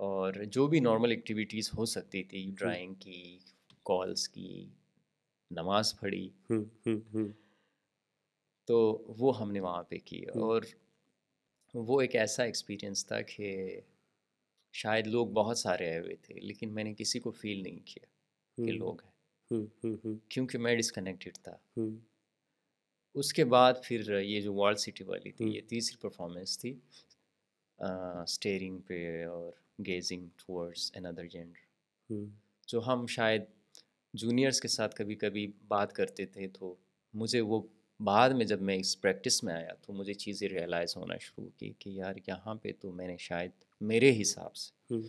और जो भी नॉर्मल एक्टिविटीज़ हो सकती थी ड्राइंग की कॉल्स की नमाज पढ़ी तो वो हमने वहाँ पे की और वो एक ऐसा एक्सपीरियंस था कि शायद लोग बहुत सारे आए हुए थे लेकिन मैंने किसी को फील नहीं किया कि लोग हैं क्योंकि मैं डिस्कनेक्टेड था उसके बाद फिर ये जो वर्ल्ड सिटी वाली थी ये तीसरी परफॉर्मेंस थी स्टेयरिंग पे और गेजिंग टूवर्ड्स अनदर जेंडर जो हम शायद जूनियर्स के साथ कभी कभी बात करते थे तो मुझे वो बाद में जब मैं इस प्रैक्टिस में आया तो मुझे चीज़ें रियलाइज़ होना शुरू की कि यार यहाँ पे तो मैंने शायद मेरे हिसाब से hmm.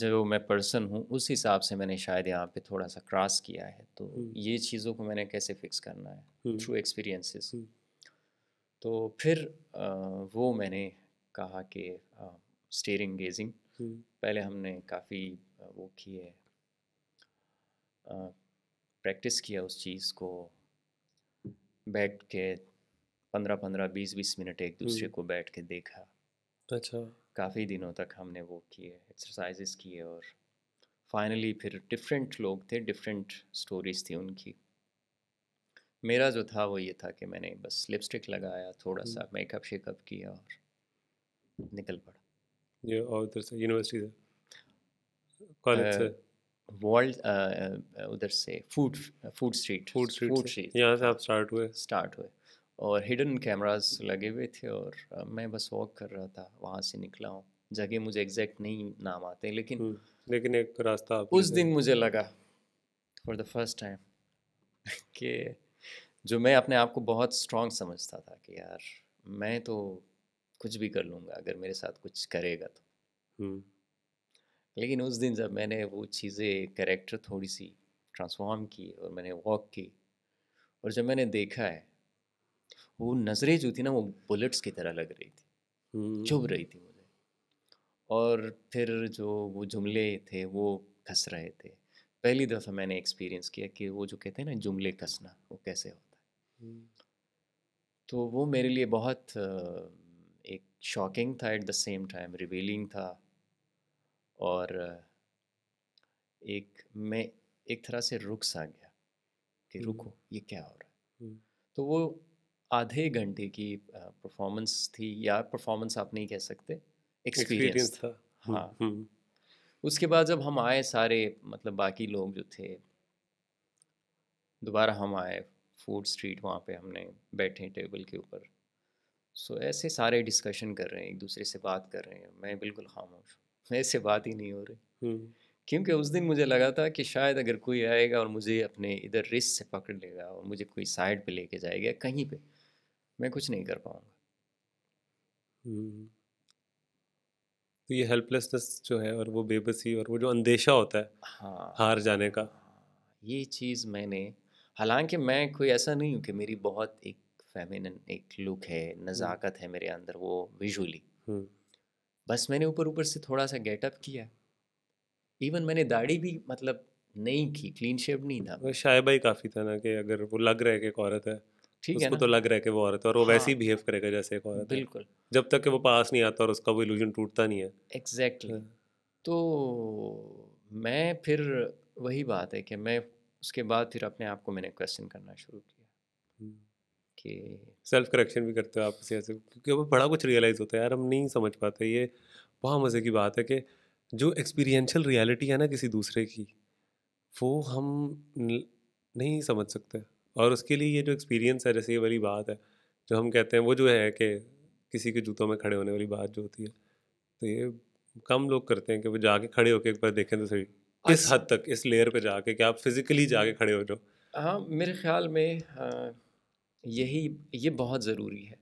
जो मैं पर्सन हूँ उस हिसाब से मैंने शायद यहाँ पे थोड़ा सा क्रॉस किया है तो hmm. ये चीज़ों को मैंने कैसे फिक्स करना है थ्रू hmm. एक्सपीरियंसेस तो फिर आ, वो मैंने कहा कि स्टेरिंग गेजिंग hmm. पहले हमने काफ़ी वो किए प्रैक्टिस किया उस चीज़ को बैठ के पंद्रह पंद्रह बीस बीस मिनट एक hmm. दूसरे को बैठ के देखा अच्छा काफ़ी दिनों तक हमने वो किए एक्सरसाइजेस किए और फाइनली फिर डिफरेंट लोग थे डिफरेंट स्टोरीज थी उनकी मेरा जो था वो ये था कि मैंने बस लिपस्टिक लगाया थोड़ा hmm. सा मेकअप शेकअप किया और निकल पड़ा ये उधर से यूनिवर्सिटी से कॉलेज uh, से वर्ल्ड uh, uh, उधर से food food street food street यहाँ से हाँ। आप स्टार्ट हुए स्टार्ट हुए और हिडन कैमरास लगे हुए थे और मैं बस वॉक कर रहा था वहाँ से निकला हूँ जगह मुझे एग्जैक्ट नहीं नाम आते लेकिन हम्म, लेकिन एक रास्ता उस दिन मुझे लगा फॉर द फर्स्ट टाइम कि जो मैं अपने आप को बहुत स्ट्रांग समझता था कि यार मैं तो कुछ भी कर लूँगा अगर मेरे साथ कुछ करेगा तो लेकिन उस दिन जब मैंने वो चीज़ें करेक्टर थोड़ी सी ट्रांसफॉर्म की और मैंने वॉक की और जब मैंने देखा है वो नज़रें जो थी ना वो बुलेट्स की तरह लग रही थी चुभ रही थी मुझे और फिर जो वो जुमले थे वो कस रहे थे पहली दफ़ा मैंने एक्सपीरियंस किया कि वो जो कहते हैं ना जुमले कसना वो कैसे होता है तो वो मेरे लिए बहुत एक शॉकिंग था at the same time revealing था और एक मैं एक तरह से रुक सा गया कि हम्म। रुको ये क्या हो रहा है हम्म। तो वो आधे घंटे की परफॉर्मेंस थी या परफॉर्मेंस आप नहीं कह सकते एक्सपीरियंस था हाँ हम्म, उसके बाद जब हम आए सारे मतलब बाकी लोग जो थे दोबारा हम आए फूड स्ट्रीट वहाँ पे हमने बैठे टेबल के ऊपर सो so, ऐसे सारे डिस्कशन कर रहे हैं एक दूसरे से बात कर रहे हैं मैं बिल्कुल खामोश मेरे ऐसे बात ही नहीं हो रही क्योंकि उस दिन मुझे लगा था कि शायद अगर कोई आएगा और मुझे अपने इधर रिस्क से पकड़ लेगा और मुझे कोई साइड पे लेके जाएगा कहीं पे मैं कुछ नहीं कर पाऊँगा तो ये हेल्पलेसनेस जो है और वो बेबसी और वो जो अंदेशा होता है हाँ हार जाने का हाँ। ये चीज़ मैंने हालांकि मैं कोई ऐसा नहीं हूँ कि मेरी बहुत एक फेमिनिन एक लुक है हम्म। नज़ाकत है मेरे अंदर वो विजुअली हम्म। बस मैंने ऊपर ऊपर से थोड़ा सा गेटअप किया इवन मैंने दाढ़ी भी मतलब नहीं की क्लीन शेव नहीं था शायबा ही काफ़ी था ना कि अगर वो लग रहा है कि एक औरत है ठीक है ना? तो लग रहा है कि वो औरत है और वो हाँ, वैसे ही बिहेव करेगा जैसे एक औरत बिल्कुल जब तक कि वो पास नहीं आता और उसका वो इल्यूजन टूटता नहीं है एग्जैक्टली exactly. हाँ। तो मैं फिर वही बात है कि मैं उसके बाद फिर अपने आप को मैंने क्वेश्चन करना शुरू किया कि सेल्फ करेक्शन भी करते हो आप किसी ऐसे क्योंकि अब बड़ा कुछ रियलाइज़ होता है यार हम नहीं समझ पाते ये बहुत मज़े की बात है कि जो एक्सपीरियंशल रियलिटी है ना किसी दूसरे की वो हम नहीं समझ सकते और उसके लिए ये जो एक्सपीरियंस है जैसे ये वाली बात है जो हम कहते हैं वो जो है कि किसी के जूतों में खड़े होने वाली बात जो होती है तो ये कम लोग करते हैं कि वो जाके खड़े होकर एक बार देखें तो सही इस हद तक इस लेयर पे जाके कि आप फिजिकली जाके हम्म। खड़े हो जाओ हाँ मेरे ख्याल में हाँ, यही ये बहुत ज़रूरी है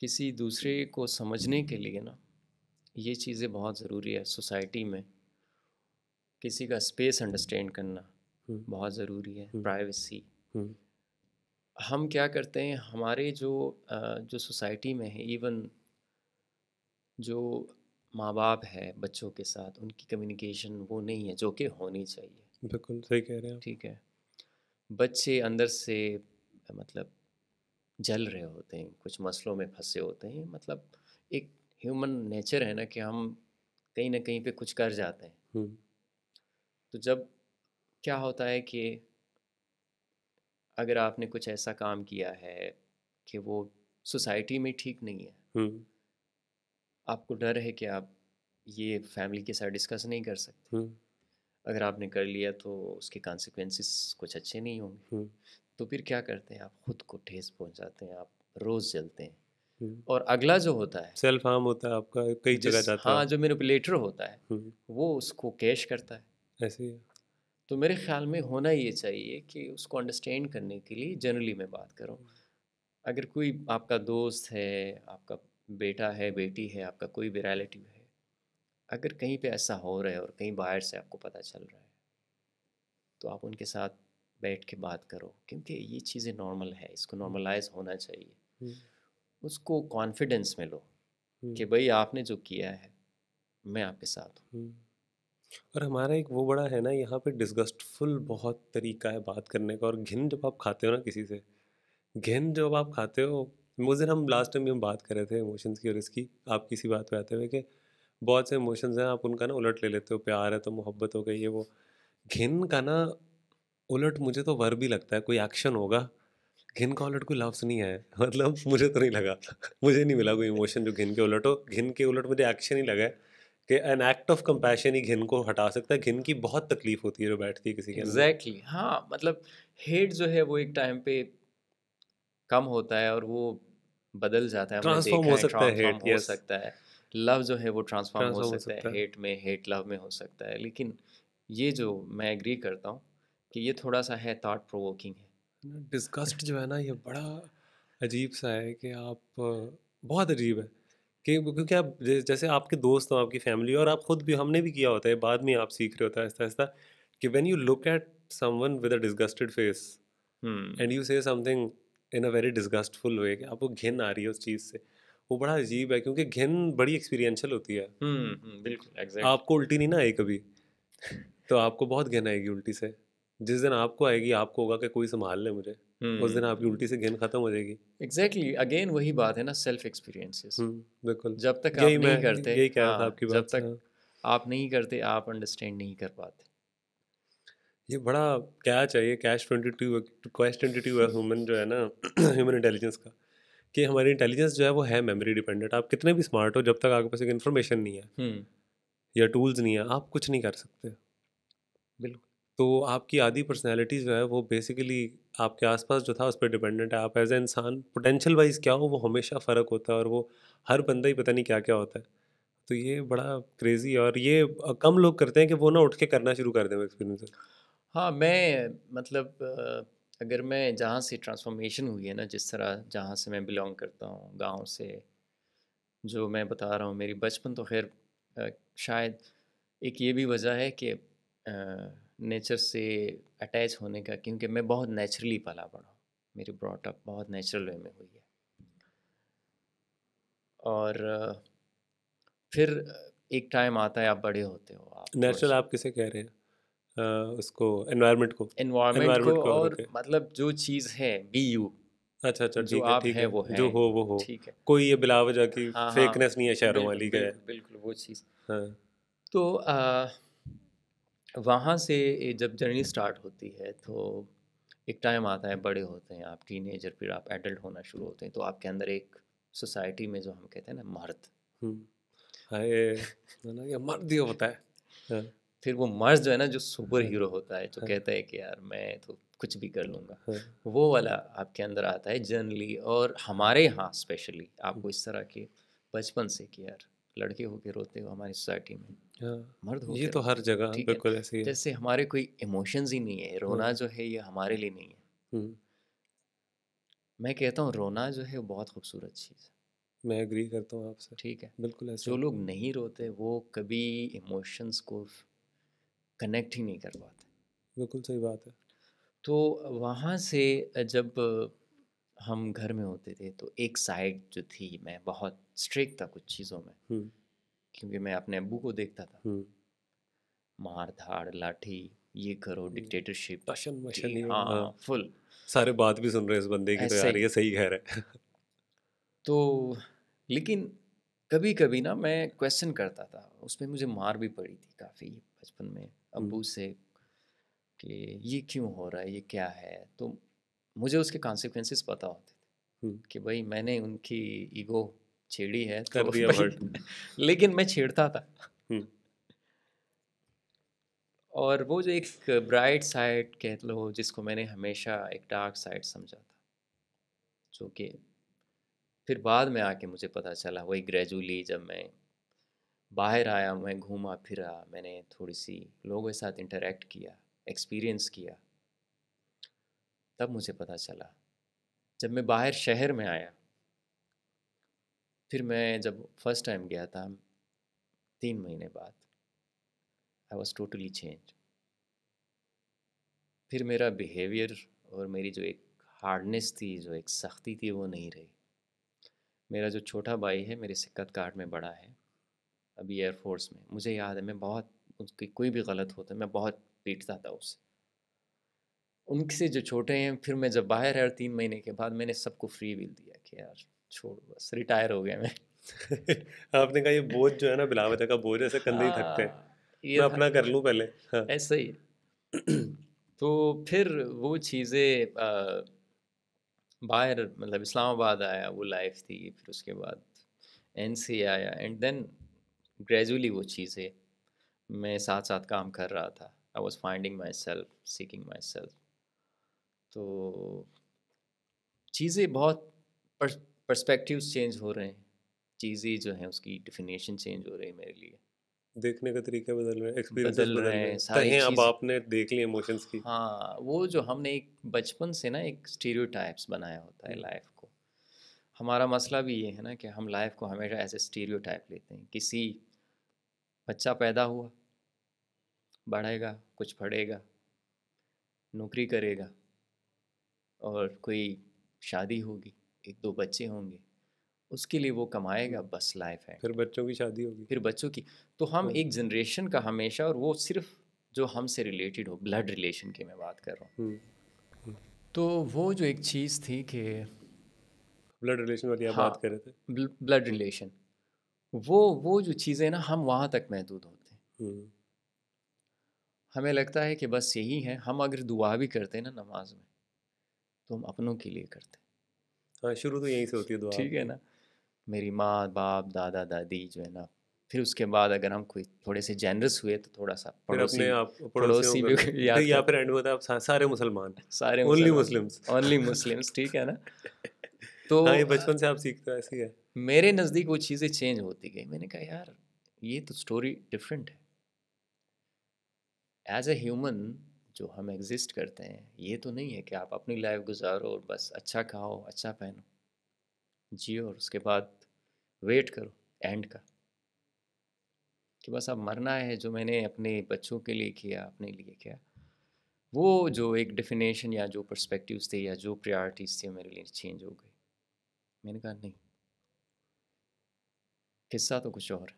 किसी दूसरे को समझने के लिए ना ये चीज़ें बहुत ज़रूरी है सोसाइटी में किसी का स्पेस अंडरस्टैंड करना बहुत ज़रूरी है प्राइवेसी हम क्या करते हैं हमारे जो जो सोसाइटी में है इवन जो माँ बाप है बच्चों के साथ उनकी कम्युनिकेशन वो नहीं है जो कि होनी चाहिए बिल्कुल सही कह रहे हैं ठीक है बच्चे अंदर से मतलब जल रहे होते हैं कुछ मसलों में फंसे होते हैं मतलब एक ह्यूमन नेचर है ना कि हम कहीं ना कहीं पे कुछ कर जाते हैं तो जब क्या होता है कि अगर आपने कुछ ऐसा काम किया है कि वो सोसाइटी में ठीक नहीं है आपको डर है कि आप ये फैमिली के साथ डिस्कस नहीं कर सकते अगर आपने कर लिया तो उसके कॉन्सिक्वेंसेस कुछ अच्छे नहीं होंगे हम्म। तो फिर क्या करते हैं आप खुद को ठेस पहुंचाते हैं आप रोज जलते हैं हम्म। और अगला जो होता है सेल्फ हार्म होता है आपका कई जगह जाता हाँ जो प्लेटर होता है हम्म। वो उसको कैश करता है ऐसे ही तो मेरे ख्याल में होना ये चाहिए कि उसको अंडरस्टैंड करने के लिए जनरली मैं बात करूँ अगर कोई आपका दोस्त है आपका बेटा है बेटी है आपका कोई भी रिलेटिव है अगर कहीं पे ऐसा हो रहा है और कहीं बाहर से आपको पता चल रहा है तो आप उनके साथ बैठ के बात करो क्योंकि ये चीज़ें नॉर्मल है इसको नॉर्मलाइज होना चाहिए उसको कॉन्फिडेंस में लो कि भाई आपने जो किया है मैं आपके साथ हूँ और हमारा एक वो बड़ा है ना यहाँ पे डिस्गस्टफुल बहुत तरीका है बात करने का और घिन जब आप खाते हो ना किसी से घिन जब आप खाते हो उस दिन हम लास्ट टाइम भी हम बात कर रहे थे इमोशंस की और इसकी आप किसी बात पे आते हुए कि बहुत से इमोशंस हैं आप उनका ना उलट ले लेते हो प्यार है तो मोहब्बत हो गई है वो घिन का ना उलट मुझे तो वर भी लगता है कोई एक्शन होगा घिन का उलट कोई लफ्स नहीं है मतलब मुझे तो नहीं लगा मुझे नहीं मिला कोई इमोशन जो घिन के उलट हो घिन के उलट मुझे एक्शन ही लगा है कि एन एक्ट ऑफ कंपैशन ही घिन को हटा सकता है घिन की बहुत तकलीफ होती है जो बैठती है किसी के एग्जैक्टली exactly. हाँ मतलब हेट जो है वो एक टाइम पे कम होता है और वो बदल जाता है ट्रांसफॉर्म हो सकता है हेट हो सकता है लव जो है वो ट्रांसफॉर्म हो, हो सकता है हेट में हेट लव में हो सकता है लेकिन ये जो मैं एग्री करता हूँ कि ये थोड़ा सा है थॉट प्रोवोकिंग है डिस्गस्ट जो है ना ये बड़ा अजीब सा है कि आप बहुत अजीब है कि क्योंकि आप जैसे आपके दोस्त हो आपकी फैमिली और आप खुद भी हमने भी किया होता है बाद में आप सीख रहे होता है ऐसा ऐसा कि when you look at someone with a disgusted face and you say something in a very disgustful way कि आपको घिन आ रही है उस चीज़ से वो बड़ा अजीब है क्योंकि घिन बड़ी एक्सपीरियंशियल होती है हम्म, हम्म, बिल्कुल एग्जैक्ट आपको उल्टी नहीं ना आई कभी तो आपको बहुत घिन आएगी उल्टी से जिस दिन आपको आएगी आपको होगा कि कोई संभाल ले मुझे हम्म, उस दिन आपकी उल्टी से घिन खत्म हो जाएगी एग्जैक्टली exactly. अगेन वही बात है ना सेल्फ एक्सपीरियंसेस बिल्कुल जब तक आप नहीं करते यही कह रहा था हाँ, आपकी बात जब तक हाँ। आप नहीं करते आप अंडरस्टैंड नहीं कर पाते ये बड़ा क्या चाहिए cash twenty two cash twenty two human जो है ना ह्यूमन इंटेलिजेंस का कि हमारी इंटेलिजेंस जो है वो है मेमोरी डिपेंडेंट आप कितने भी स्मार्ट हो जब तक आपके पास एक इन्फॉर्मेशन नहीं है हम्म। या टूल्स नहीं है आप कुछ नहीं कर सकते बिल्कुल तो आपकी आधी पर्सनैलिटी जो है वो बेसिकली आपके आसपास जो था उस पर डिपेंडेंट है आप एज ए इंसान पोटेंशियल वाइज क्या हो वो हमेशा फ़र्क होता है और वो हर बंदा ही पता नहीं क्या क्या होता है तो ये बड़ा क्रेजी और ये कम लोग करते हैं कि वो ना उठ के करना शुरू कर दें एक्सपीरियंस हाँ मैं मतलब अगर मैं जहाँ से ट्रांसफॉर्मेशन हुई है ना जिस तरह जहाँ से मैं बिलोंग करता हूँ गांव से जो मैं बता रहा हूँ मेरी बचपन तो खैर शायद एक ये भी वजह है कि नेचर से अटैच होने का क्योंकि मैं बहुत नेचुरली पला पड़ा हूँ मेरी ब्रॉटअप बहुत नेचुरल वे में हुई है और फिर एक टाइम आता है आप बड़े होते हो आप नेचुरल आप किसे कह रहे हैं उसको एनवायरनमेंट को एनवायरनमेंट को, को और मतलब जो चीज़ है बी यू अच्छा अच्छा ठीक है ठीक है वो है जो हो वो हो ठीक है कोई ये बिलावजा की फेकनेस नहीं है शहरों वाली का बिल्कुल वो चीज़ हाँ तो वहाँ से जब जर्नी स्टार्ट होती है तो एक टाइम आता है बड़े होते हैं आप टीनेजर फिर आप एडल्ट होना शुरू होते हैं तो आपके अंदर एक सोसाइटी में जो हम कहते हैं ना मर्द हम्म। हाँ, ये मर्द ही होता है हाँ। फिर वो मर्ज जो है ना जो सुपर हाँ। हीरो होता है जो तो हाँ। कहता है कि यार मैं तो कुछ भी कर लूँगा हाँ। वो वाला आपके अंदर आता है जनरली और हमारे यहाँ स्पेशली आपको इस तरह के बचपन से कि यार लड़के हो के रोते हो हमारी सोसाइटी में मर्द हो ये तो हर जगह बिल्कुल ऐसे ही जैसे हमारे कोई इमोशंस ही नहीं है रोना जो है ये हमारे लिए नहीं है हम्म। मैं कहता हूँ रोना जो है बहुत खूबसूरत चीज़ है मैं अग्री करता हूँ आपसे ठीक है बिल्कुल ऐसे जो लोग नहीं रोते वो कभी इमोशंस को कनेक्ट ही नहीं कर पाते बिल्कुल सही बात है तो वहाँ से जब हम घर में होते थे तो एक साइड जो थी मैं बहुत स्ट्रिक्ट था कुछ चीज़ों में हम्म। क्योंकि मैं अपने अबू को देखता था हम्म। मार धाड़ लाठी ये करो डिक्टेटरशिप हम्म। भाषण हाँ फुल हाँ। सारे बात भी सुन रहे इस बंदे की तो यार ये सही कह रहे तो लेकिन कभी कभी ना मैं क्वेश्चन करता था उसमें मुझे मार भी पड़ी थी काफ़ी बचपन में अबू से कि ये क्यों हो रहा है ये क्या है तो मुझे उसके कॉन्सिक्वेंसेस पता होते थे कि भाई मैंने उनकी ईगो छेड़ी है तो दिया हर्ट लेकिन मैं छेड़ता था और वो जो एक ब्राइट साइड कह लो जिसको मैंने हमेशा एक डार्क साइड समझा था जो कि फिर बाद में आके मुझे पता चला वही ग्रेजुअली जब मैं बाहर आया मैं घूमा फिरा मैंने थोड़ी सी लोगों के साथ इंटरेक्ट किया एक्सपीरियंस किया तब मुझे पता चला जब मैं बाहर शहर में आया फिर मैं जब फर्स्ट टाइम गया था तीन महीने बाद आई वॉज टोटली चेंज फिर मेरा बिहेवियर और मेरी जो एक हार्डनेस थी जो एक सख्ती थी वो नहीं रही मेरा जो छोटा भाई है मेरे सिक्कत कार्ड काट में बड़ा है अभी एयरफोर्स में मुझे याद है मैं बहुत उसकी कोई भी गलत होता तो मैं बहुत पीटता था उससे उनसे जो छोटे हैं फिर मैं जब बाहर आया तीन महीने के बाद मैंने सबको फ्री विल दिया कि यार छोड़ बस रिटायर हो गया मैं आपने कहा ये बोझ जो है ना बिलावत का बोझ ऐसे कंधे ही थकते हैं हाँ, मैं अपना कर लूँ पहले हाँ। ऐसा ही तो फिर वो चीज़ें बाहर मतलब इस्लामाबाद आया वो लाइफ थी फिर उसके बाद एन आया एंड देन ग्रेजुअली वो चीज़ें मैं साथ साथ काम कर रहा था I was finding myself seeking myself तो चीज़ें बहुत परस्पेक्टिव चेंज हो रहे हैं चीज़ें जो हैं उसकी डिफिनेशन चेंज हो रही है मेरे लिए देखने का तरीका बदल रहे हैं बदल रहे हैं सारी अब आपने देख ली इमोशंस की हाँ वो जो हमने एक बचपन से ना एक स्टीरियोटाइप्स बनाया होता है लाइफ हम्म। हमारा मसला भी ये है ना कि हम लाइफ को हमेशा ऐसे स्टीरियो टाइप लेते हैं किसी बच्चा पैदा हुआ बढ़ेगा कुछ पढ़ेगा नौकरी करेगा और कोई शादी होगी एक दो बच्चे होंगे उसके लिए वो कमाएगा हम्म। बस लाइफ है फिर बच्चों की शादी होगी फिर बच्चों की तो हम हम्म। एक जनरेशन का हमेशा और वो सिर्फ जो हमसे रिलेटेड हो ब्लड रिलेशन की मैं बात कर रहा हूँ हम्म। तो वो जो एक चीज़ थी कि ब्लड रिलेशन वाली हाँ, बात कर रहे थे ब्लड रिलेशन वो वो जो चीज़ें ना हम वहाँ तक महदूद होते हैं हम्म। हमें लगता है कि बस यही है हम अगर दुआ भी करते हैं ना नमाज में तो हम अपनों के लिए करते हैं हाँ शुरू तो यहीं से होती है दुआ ठीक है ना मेरी माँ बाप दादा दादी जो है ना फिर उसके बाद अगर हम कोई थोड़े से जेनरस हुए तो थोड़ा सा पड़ोसी पड़ोसी भी तो या फिर एंड में आप सारे मुसलमान सारे ओनली मुस्लिम्स ओनली मुस्लिम्स ठीक है ना तो हाँ, ये बचपन से आप सीखते हो ऐसी है मेरे नज़दीक वो चीज़ें चेंज होती गई मैंने कहा यार ये तो स्टोरी डिफरेंट है एज ए ह्यूमन जो हम एग्जिस्ट करते हैं ये तो नहीं है कि आप अपनी लाइफ गुजारो और बस अच्छा खाओ अच्छा पहनो जियो और उसके बाद वेट करो एंड का कि बस अब मरना है जो मैंने अपने बच्चों के लिए किया अपने लिए किया वो जो एक डिफिनेशन या जो पर्सपेक्टिव्स थे या जो प्रायोरिटीज़ थी मेरे लिए चेंज हो गई मैंने कहा नहीं हिस्सा तो कुछ और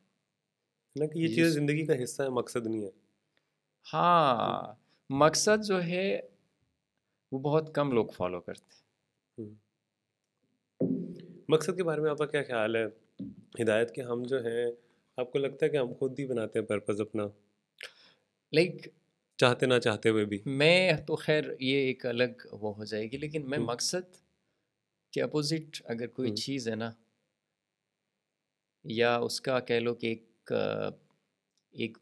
ना कि ये चीज़ ज़िंदगी का हिस्सा है मकसद नहीं है हाँ मकसद जो है वो बहुत कम लोग फॉलो करते हैं हम्म। मकसद के बारे में आपका क्या ख्याल है हिदायत के हम जो हैं आपको लगता है कि हम खुद ही बनाते हैं पर्पज़ अपना लाइक like, चाहते ना चाहते हुए भी मैं तो खैर ये एक अलग वो हो जाएगी लेकिन मैं हम्म। मकसद के अपोज़िट अगर कोई चीज़ है ना या उसका कह लो कि एक एक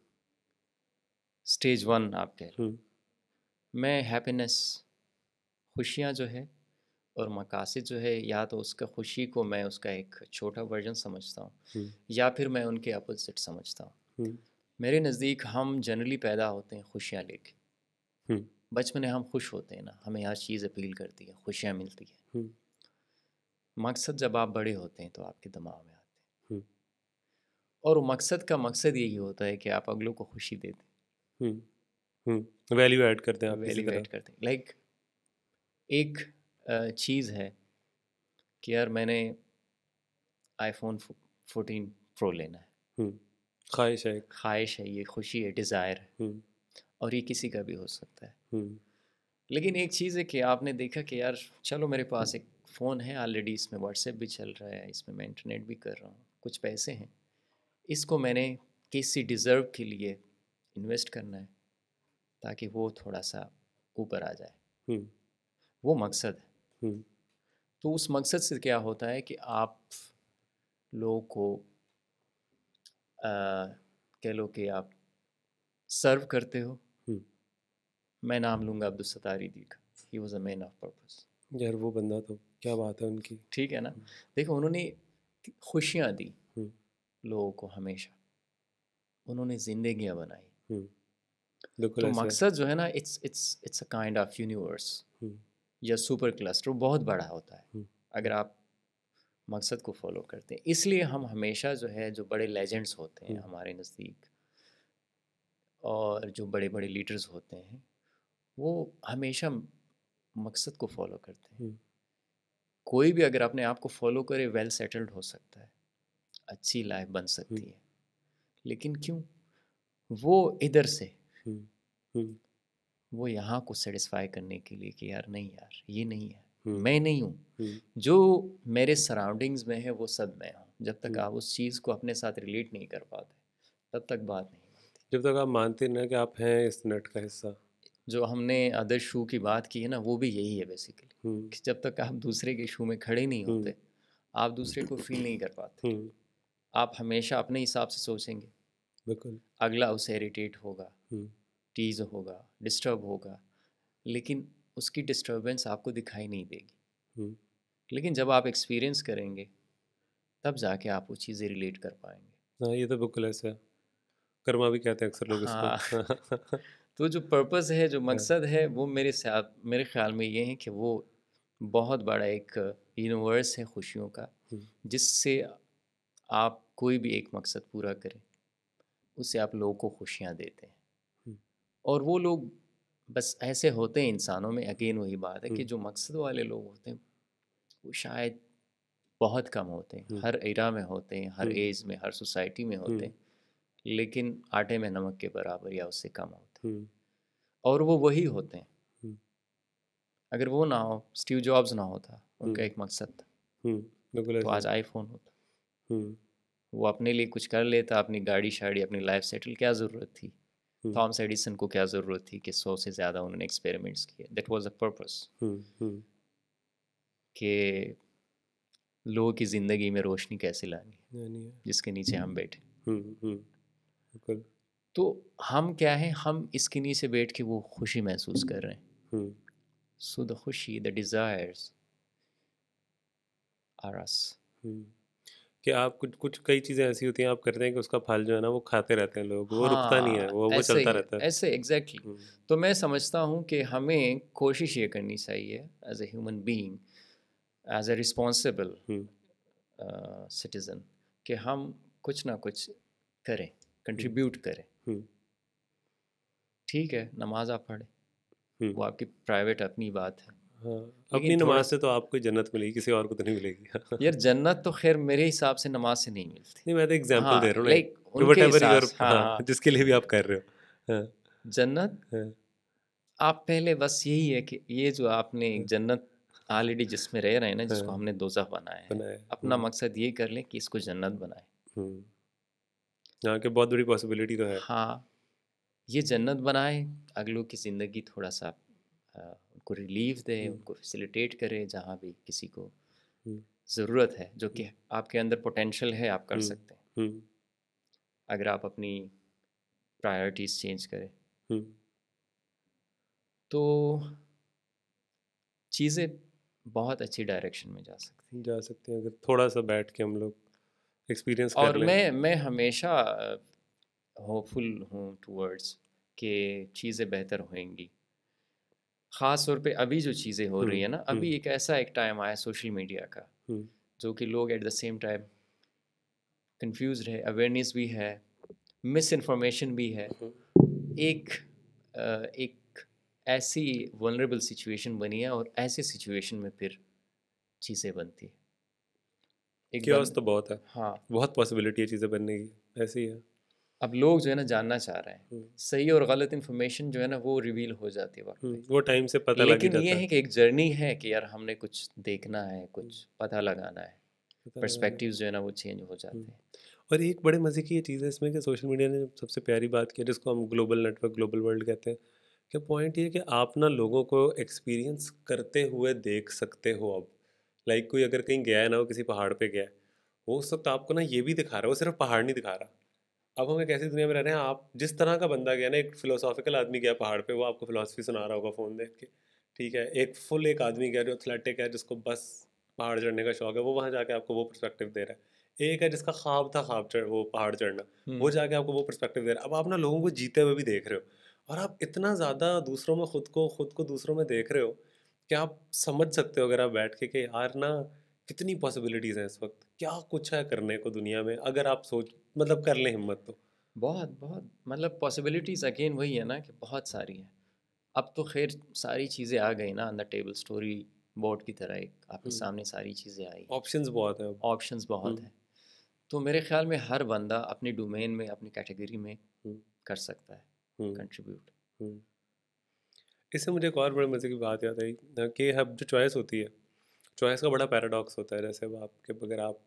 स्टेज वन आप कह मैं हैप्पीनेस खुशियाँ जो है और मकासद जो है या तो उसका खुशी को मैं उसका एक छोटा वर्जन समझता हूँ या फिर मैं उनके अपोजिट समझता हूँ मेरे नज़दीक हम जनरली पैदा होते हैं खुशियाँ लेके बचपन में हम खुश होते हैं ना हमें हर चीज़ अपील करती है खुशियाँ मिलती है मकसद जब आप बड़े होते हैं तो आपके दिमाग में आते हैं और मकसद का मकसद यही होता है कि आप अगलों को खुशी देते हैं वैल्यू ऐड करते हैं वैल्यू ऐड करते हैं लाइक एक चीज़ है कि यार मैंने आईफोन फोर्टीन प्रो लेना है ख्वाहिश है ख्वाहिश है ये खुशी है डिज़ायर है और ये किसी का भी हो सकता है लेकिन एक चीज़ है कि आपने देखा कि यार चलो मेरे पास एक फ़ोन है ऑलरेडी इसमें व्हाट्सएप भी चल रहा है इसमें मैं इंटरनेट भी कर रहा हूँ कुछ पैसे हैं इसको मैंने किसी डिज़र्व के लिए इन्वेस्ट करना है ताकि वो थोड़ा सा ऊपर आ जाए वो मकसद है तो उस मकसद से क्या होता है कि आप लोगों को कह लो कि आप सर्व करते हो मैं नाम लूँगा अब्दुल सतारी दी का ही was a man of purpose यार वो बंदा तो क्या बात है उनकी ठीक है ना हम्म। देखो उन्होंने खुशियाँ दी हम्म। लोगों को हमेशा उन्होंने जिंदगियाँ बनाई हम्म। तो मकसद जो है ना it's it's it's a kind of universe या सुपर क्लस्टर बहुत बड़ा होता है अगर आप मकसद को फॉलो करते हैं इसलिए हम हमेशा जो है जो बड़े लेजेंड्स होते हैं हमारे नज़दीक और जो बड़े बड़े लीडर्स होते हैं वो हमेशा मकसद को फॉलो करते हैं कोई भी अगर अपने आप को फॉलो करे वेल सेटल्ड हो सकता है अच्छी लाइफ बन सकती हम्म। है लेकिन क्यों वो इधर से हम्म, हम्म। वो यहाँ को सेटिस्फाई करने के लिए कि यार नहीं यार ये नहीं है मैं नहीं हूँ जो मेरे सराउंडिंग्स में है वो सब मैं हूँ जब तक आप उस चीज़ को अपने साथ रिलेट नहीं कर पाते तब तक बात नहीं जब तक आप मानते ना कि आप हैं इस नेट का हिस्सा जो हमने अदर शू की बात की है ना वो भी यही है बेसिकली हम्म। कि जब तक आप दूसरे के शू में खड़े नहीं होते हम्म। आप दूसरे को फील नहीं कर पाते हम्म। आप हमेशा अपने हिसाब से सोचेंगे बिल्कुल अगला उसे इरिटेट होगा टीज होगा डिस्टर्ब होगा लेकिन उसकी डिस्टर्बेंस आपको दिखाई नहीं देगी लेकिन जब आप एक्सपीरियंस करेंगे तब जाके आप वो चीज़ें रिलेट कर पाएंगे हाँ ये तो बिल्कुल ऐसा कर्मा भी कहते हैं अक्सर लोग हाँ, इसको तो जो पर्पज़ है जो हाँ। मकसद है वो मेरे साथ मेरे ख्याल में ये है कि वो बहुत बड़ा एक यूनिवर्स है खुशियों का जिससे आप कोई भी एक मकसद पूरा करें उससे आप लोगों को खुशियाँ देते हैं और वो लोग बस ऐसे होते हैं इंसानों में अगेन वही बात है कि जो मकसद वाले लोग होते हैं वो शायद बहुत कम होते हैं हर एरा में होते हैं हर एज में हर सोसाइटी में होते हैं लेकिन आटे में नमक के बराबर या उससे कम होता हैं और वो वही होते हैं अगर वो ना हो स्टीव जॉब्स ना होता उनका एक मकसद था तो आज आईफोन होता वो अपने लिए कुछ कर लेता अपनी गाड़ी शाड़ी अपनी लाइफ सेटल क्या ज़रूरत थी थॉमस एडिसन को क्या ज़रूरत थी कि सौ से ज़्यादा उन्होंने एक्सपेरिमेंट्स किए दैट वाज अ पर्पस के लोगों की ज़िंदगी में रोशनी कैसे लानी जिसके नीचे हम बैठे बिल्कुल तो हम क्या है हम इसके नीचे बैठ के वो खुशी महसूस कर रहे हैं सो हम्म। द खुशी द डिज़ायर्स आर अस कि आप कुछ कुछ कई चीज़ें ऐसी होती हैं आप करते हैं कि उसका फल जो है ना वो खाते रहते हैं लोग हाँ, वो रुकता नहीं है वो वो चलता रहता है ऐसे एग्जैक्टली exactly. हम्म। तो मैं समझता हूँ कि हमें कोशिश ये करनी चाहिए as a human being as a responsible citizen कि हम कुछ ना कुछ करें कंट्रीब्यूट हम्म। करें हम्म। ठीक है नमाज आप पढ़े हम्म। वो आपकी प्राइवेट अपनी बात है हाँ, अपनी नमाज से तो आपको जन्नत मिलेगी किसी और को तो नहीं मिलेगी यार जन्नत तो खैर मेरे हिसाब से नमाज से नहीं मिलती नहीं मैं तो एग्जांपल हाँ, दे रहा हूँ लाइक हाँ, हाँ, जिसके लिए भी आप कर रहे हो हाँ, जन्नत हाँ, आप पहले बस यही है कि ये जो आपने हाँ। जन्नत ऑलरेडी जिसमें रह रहे हैं ना जिसको हाँ। हमने दोजह बनाया है अपना मकसद ये कर लें कि इसको जन्नत बनाए यहाँ के बहुत बड़ी पॉसिबिलिटी तो है हाँ ये जन्नत बनाए अगलों की ज़िंदगी थोड़ा सा उनको रिलीफ दे हम्म। उनको फैसिलिटेट करे जहाँ भी किसी को हम्म। ज़रूरत है जो कि आपके अंदर पोटेंशियल है आप कर हम्म, सकते हैं अगर आप अपनी प्रायोरिटीज़ चेंज करें तो चीज़ें बहुत अच्छी डायरेक्शन में जा सकती जा सकती हैं अगर थोड़ा सा बैठ के हम लोग एक्सपीरियंस और मैं मैं हमेशा होपफुल हूँ टूवर्ड्स कि चीज़ें बेहतर होंगी ख़ास तौर पे अभी जो चीज़ें हो रही हम्म, है ना अभी हम्म। एक ऐसा एक टाइम आया सोशल मीडिया का हम्म। जो कि लोग at the same time confuse है अवेयरनेस भी है मिस इन्फॉर्मेशन भी है एक एक ऐसी वनरेबल सिचुएशन बनी है और ऐसे सिचुएशन में फिर चीज़ें बनती हैं क्योस तो बहुत है हाँ बहुत पॉसिबिलिटी है चीज़ें बनने की ऐसी है अब लोग जो है ना जानना चाह रहे हैं हम्म। सही और गलत इन्फॉर्मेशन जो है ना वो रिवील हो जाती है वक्त हम्म, वो टाइम से पता लेकिन ये है कि एक जर्नी है कि यार हमने कुछ देखना है हम्म। कुछ पता लगाना है परस्पेक्टिव जो है ना वो चेंज हो जाते हैं और एक बड़े मज़े की ये चीज़ है इसमें कि सोशल मीडिया ने सबसे प्यारी बात की जिसको हम ग्लोबल नेटवर्क ग्लोबल वर्ल्ड कहते हैं कि पॉइंट ये कि आप ना लोगों को एक्सपीरियंस करते हुए देख सकते हो अब लाइक like कोई अगर कहीं गया है ना वो किसी पहाड़ पे गया वो उस वक्त आपको ना ये भी दिखा रहा है वो सिर्फ पहाड़ नहीं दिखा रहा अब हम एक ऐसी दुनिया में रह रहे हैं आप जिस तरह का बंदा गया ना एक फिलोसॉफिकल आदमी गया पहाड़ पे वो आपको फिलोसफी सुना रहा होगा फ़ोन देख के ठीक है एक फुल एक आदमी गया जो एथलेटिक है जिसको बस पहाड़ चढ़ने का शौक है वो वहाँ जाके आपको वो परस्पेक्टिव दे रहा है एक है जिसका ख्वाब था ख्वाब चढ़ वो पहाड़ चढ़ना हम्म। वो जाके आपको वो परस्पेक्टिव दे रहा है अब आप ना लोगों को जीते हुए भी देख रहे हो और आप इतना ज़्यादा दूसरों में खुद को खुद को दूसरों में देख रहे हो क्या आप समझ सकते हो अगर आप बैठ के कि यार ना कितनी पॉसिबिलिटीज़ हैं इस वक्त क्या कुछ है करने को दुनिया में अगर आप सोच मतलब कर लें हिम्मत तो बहुत बहुत मतलब पॉसिबिलिटीज़ अगेन वही है ना कि बहुत सारी हैं अब तो खैर सारी चीज़ें आ गई ना अंदर टेबल स्टोरी बोर्ड की तरह एक आपके हम्म। सामने सारी चीज़ें आई ऑप्शन बहुत हैं ऑप्शन बहुत हम्म। हैं तो मेरे ख्याल में हर बंदा अपने डोमेन में अपनी कैटेगरी में हम्म। कर सकता है कंट्रीब्यूट इससे मुझे एक और बड़े मज़े की बात याद आई कि अब जो चॉइस होती है चॉइस का बड़ा पैराडॉक्स होता है जैसे बाप के अगर आप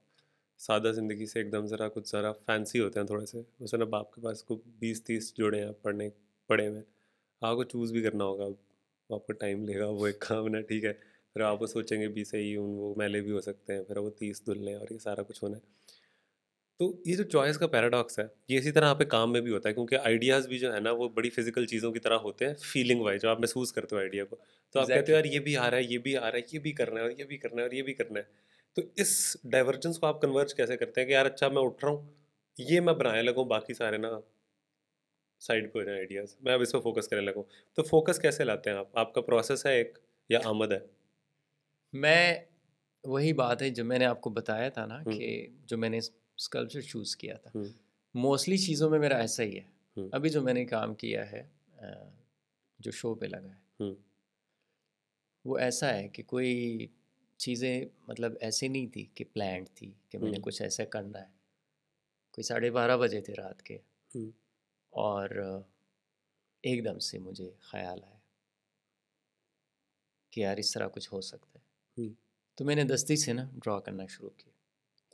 सादा ज़िंदगी से एकदम ज़रा कुछ ज़रा फैंसी होते हैं थोड़े से उस ना बाप के पास कुछ बीस तीस जुड़े हैं पढ़ने पढ़े हुए आपको चूज़ भी करना होगा आपको टाइम लेगा वो एक काम ना ठीक है फिर आप वो सोचेंगे बीस सही उन वो मैले भी हो सकते हैं फिर वो तीस धुलने और ये सारा कुछ होना है तो ये जो चॉइस का पैराडॉक्स है ये इसी तरह आप काम में भी होता है क्योंकि आइडियाज़ भी जो है ना वो बड़ी फिजिकल चीज़ों की तरह होते हैं फीलिंग वाइज जो आप महसूस करते हो आइडिया को तो आप exactly. कहते हो यार ये भी आ रहा है ये भी आ रहा है ये भी करना है और ये भी करना है और ये भी करना है तो इस डाइवर्जेंस को आप कन्वर्ज कैसे करते हैं कि यार अच्छा मैं उठ रहा हूँ ये मैं बनाने लगूँ बाकी सारे ना साइड पे हो जाए आइडियाज़ मैं अब इस पर फोकस करने लगूँ तो फोकस कैसे लाते हैं आप आपका प्रोसेस है एक या आमद है मैं वही बात है जो मैंने आपको बताया था ना हम्म। कि जो मैंने स्कल्पचर चूज़ किया था मोस्टली हम्म। चीज़ों में मेरा ऐसा ही है हम्म। अभी जो मैंने काम किया है जो शो पे लगा है हम्म। वो ऐसा है कि कोई चीज़ें मतलब ऐसी नहीं थी कि प्लान थी कि मैंने कुछ ऐसा करना है कोई साढ़े बारह बजे थे रात के और एकदम से मुझे ख्याल आया कि यार इस तरह कुछ हो सकता है तो मैंने दस्ती से ना ड्रॉ करना शुरू किया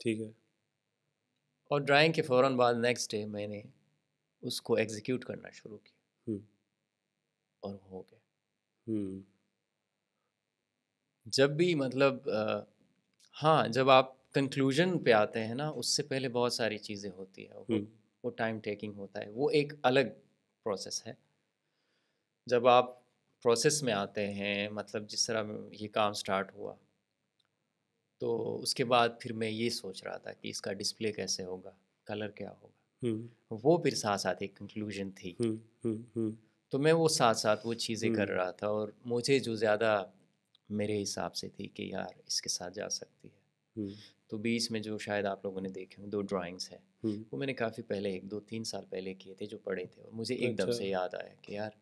ठीक है और ड्राइंग के फ़ौर बाद नेक्स्ट डे मैंने उसको एग्जीक्यूट करना शुरू किया हम्म। और हो गया हम्म। जब भी मतलब आ, हाँ जब आप कंक्लूजन पे आते हैं ना उससे पहले बहुत सारी चीज़ें होती है वो टाइम हम्म। टेकिंग होता है वो एक अलग प्रोसेस है जब आप प्रोसेस में आते हैं मतलब जिस तरह ये काम स्टार्ट हुआ तो उसके बाद फिर मैं ये सोच रहा था कि इसका डिस्प्ले कैसे होगा कलर क्या होगा वो फिर साथ साथ एक कंक्लूजन थी तो मैं वो साथ साथ वो चीज़ें कर रहा था और मुझे जो ज़्यादा मेरे हिसाब से थी कि यार इसके साथ जा सकती है तो बीच में जो शायद आप लोगों ने देखे हुए दो ड्राइंग्स हैं वो मैंने काफ़ी पहले एक दो तीन साल पहले किए थे जो पढ़े थे और मुझे एकदम अच्छा। से याद आया कि यार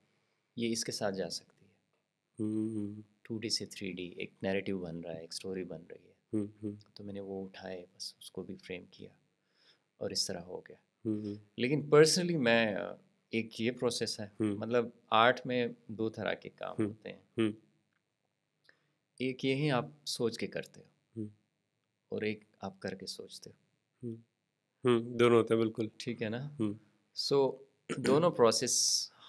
ये इसके साथ जा सकती है टू डी से थ्री डी एक नेरेटिव बन रहा है एक स्टोरी बन रही है हम्म, हम्म। तो मैंने वो उठाए बस उसको भी फ्रेम किया और इस तरह हो गया हम्म, लेकिन पर्सनली मैं एक ये प्रोसेस है मतलब आर्ट में दो तरह के काम होते हैं एक यही आप सोच के करते हो और एक आप करके सोचते हो दोनों होते हैं बिल्कुल ठीक है ना सो so, दोनों प्रोसेस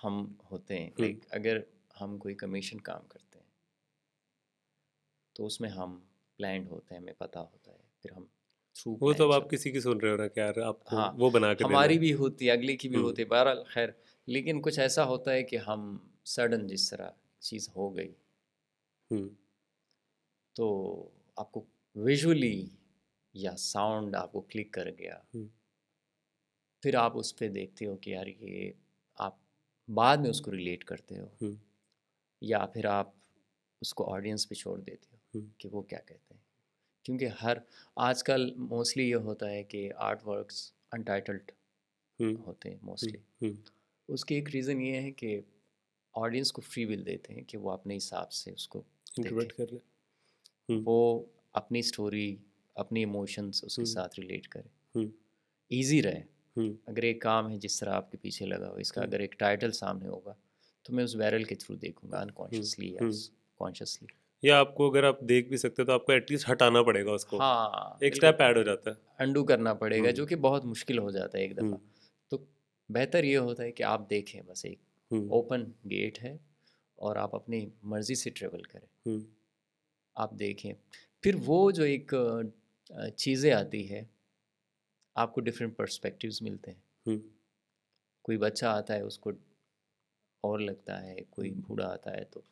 हम होते हैं लाइक अगर हम कोई कमीशन काम करते हैं तो उसमें हम प्लान होता है हमें पता होता है फिर हम थ्रू वो तो आप किसी की सुन रहे हो ना यार आप हाँ, वो बना के हमारी भी होती है अगले की भी हम्म। होती है बहरहाल खैर लेकिन कुछ ऐसा होता है कि हम सडन जिस तरह चीज़ हो गई हम्म। तो आपको विजुअली या साउंड आपको क्लिक कर गया हम्म। फिर आप उस पर देखते हो कि यार ये आप बाद में उसको रिलेट करते हो या फिर आप उसको ऑडियंस पे छोड़ देते हो हम्म। कि वो क्या कहते हैं क्योंकि हर आजकल मोस्टली ये होता है कि आर्ट वर्कस अनटाइटल्ड होते हैं मोस्टली हम्म, हम्म। उसकी एक रीज़न ये है कि ऑडियंस को फ्री विल देते हैं कि वो अपने हिसाब से उसको इंटरप्रेट कर ले वो अपनी स्टोरी अपने इमोशंस उसके साथ रिलेट करें ईजी रहे अगर एक काम है जिस तरह आपके पीछे लगा हो इसका अगर एक टाइटल सामने होगा तो मैं उस बैरल के थ्रू देखूंगा अनकॉन्शियसली या कॉन्शियसली या आपको अगर आप देख भी सकते हो तो आपको एटलीस्ट हटाना पड़ेगा उसको हाँ एक स्टेप ऐड हो जाता है अंडू करना पड़ेगा हम्म। जो कि बहुत मुश्किल हो जाता है एक दफ़ा हम्म। तो बेहतर ये होता है कि आप देखें बस एक ओपन हम्म। गेट है और आप अपनी मर्जी से ट्रेवल करें आप देखें फिर वो जो एक चीज़ें आती है आपको डिफरेंट पर्सपेक्टिव्स मिलते हैं कोई बच्चा आता है उसको और लगता है कोई बूढ़ा आता है तो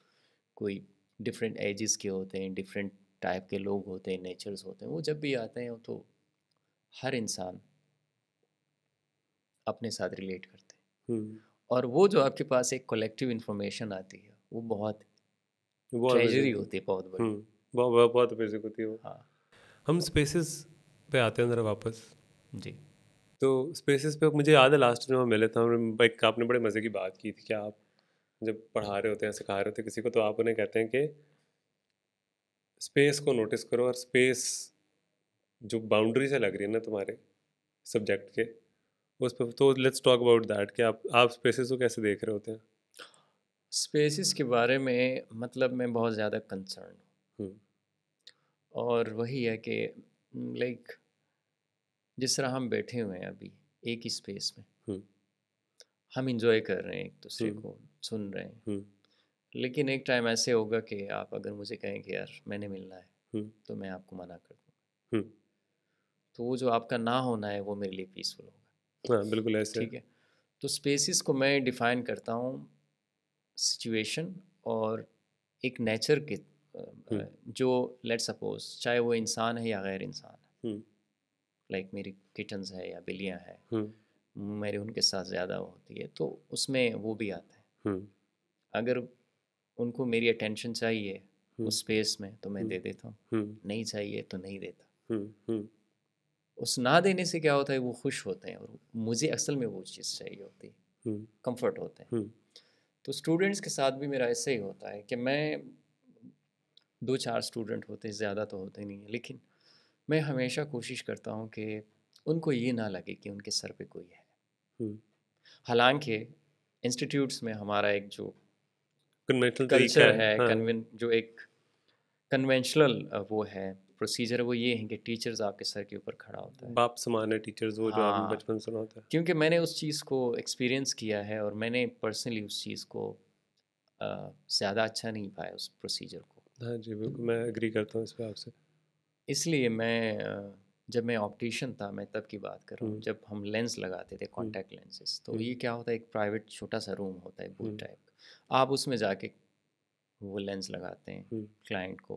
कोई डिफरेंट एजेस के होते हैं डिफरेंट टाइप के लोग होते हैं नेचर्स होते हैं वो जब भी आते हैं तो हर इंसान अपने साथ रिलेट करते हैं हम्म। और वो जो आपके पास एक कलेक्टिव इंफॉर्मेशन आती है वो बहुत ट्रेजरी होती है बहुत बड़ी हम्म, बहुत बहुत बेसिक होती है हाँ हम स्पेसिस पे आते हैं ज़रा वापस जी तो स्पेसिस पे मुझे याद है लास्ट में मिले थे हम एक आपने बड़े मज़े की बात की थी कि आप जब पढ़ा रहे होते हैं सिखा रहे होते हैं किसी को तो आप उन्हें कहते हैं कि स्पेस को नोटिस करो और स्पेस जो बाउंड्री से लग रही है ना तुम्हारे सब्जेक्ट के उस पर तो लेट्स टॉक अबाउट दैट कि आप आप स्पेसिस को कैसे देख रहे होते हैं स्पेसिस के बारे में मतलब मैं बहुत ज़्यादा कंसर्न हूँ हम्म। और वही है कि लाइक जिस तरह हम बैठे हुए हैं अभी एक ही स्पेस में हम इंजॉय कर रहे हैं एक दूसरे हम्म। को सुन रहे हैं हम्म। लेकिन एक टाइम ऐसे होगा कि आप अगर मुझे कहें कि यार मैंने मिलना है हम्म। तो मैं आपको मना कर दूँ तो वो जो आपका ना होना है वो मेरे लिए पीसफुल होगा हाँ बिल्कुल ऐसे ठीक है तो स्पेसिस को मैं डिफाइन करता हूँ सिचुएशन और एक नेचर के जो लेट सपोज चाहे वो इंसान है या गैर इंसान है लाइक like मेरी किटन्स है या बिल्लियाँ हैं मेरे उनके साथ ज़्यादा होती है तो उसमें वो भी आता है अगर उनको मेरी अटेंशन चाहिए उस स्पेस में तो मैं दे देता हूँ नहीं चाहिए तो नहीं देता उस ना देने से क्या होता है वो खुश होते हैं और मुझे असल में वो चीज़ चाहिए होती है कंफर्ट होते हैं तो स्टूडेंट्स के साथ भी मेरा ऐसा ही होता है कि मैं दो चार स्टूडेंट होते हैं ज़्यादा तो होते नहीं हैं लेकिन मैं हमेशा कोशिश करता हूँ कि उनको ये ना लगे कि उनके सर पे कोई है हम्म। हालांकि इंस्टीट्यूट्स में हमारा एक जो कल्चर है हाँ. कन्वें जो एक कन्वेंशनल वो है प्रोसीजर वो ये है कि टीचर्स आपके सर के ऊपर खड़ा होता है बाप समान है टीचर्स वो हाँ, जो आपने हाँ। बचपन से होता है क्योंकि मैंने उस चीज़ को एक्सपीरियंस किया है और मैंने पर्सनली उस चीज़ को ज़्यादा अच्छा नहीं पाया उस प्रोसीजर को हाँ जी बिल्कुल मैं एग्री करता हूँ इस पर आपसे इसलिए मैं जब मैं ऑप्टिशियन था मैं तब की बात कर रहा हूँ हम्म। जब हम लेंस लगाते थे कॉन्टैक्ट हम्म। लेंसेज तो हम्म। ये क्या होता है एक प्राइवेट छोटा सा रूम होता है बूथ टाइप आप उसमें जाके वो लेंस लगाते हैं क्लाइंट को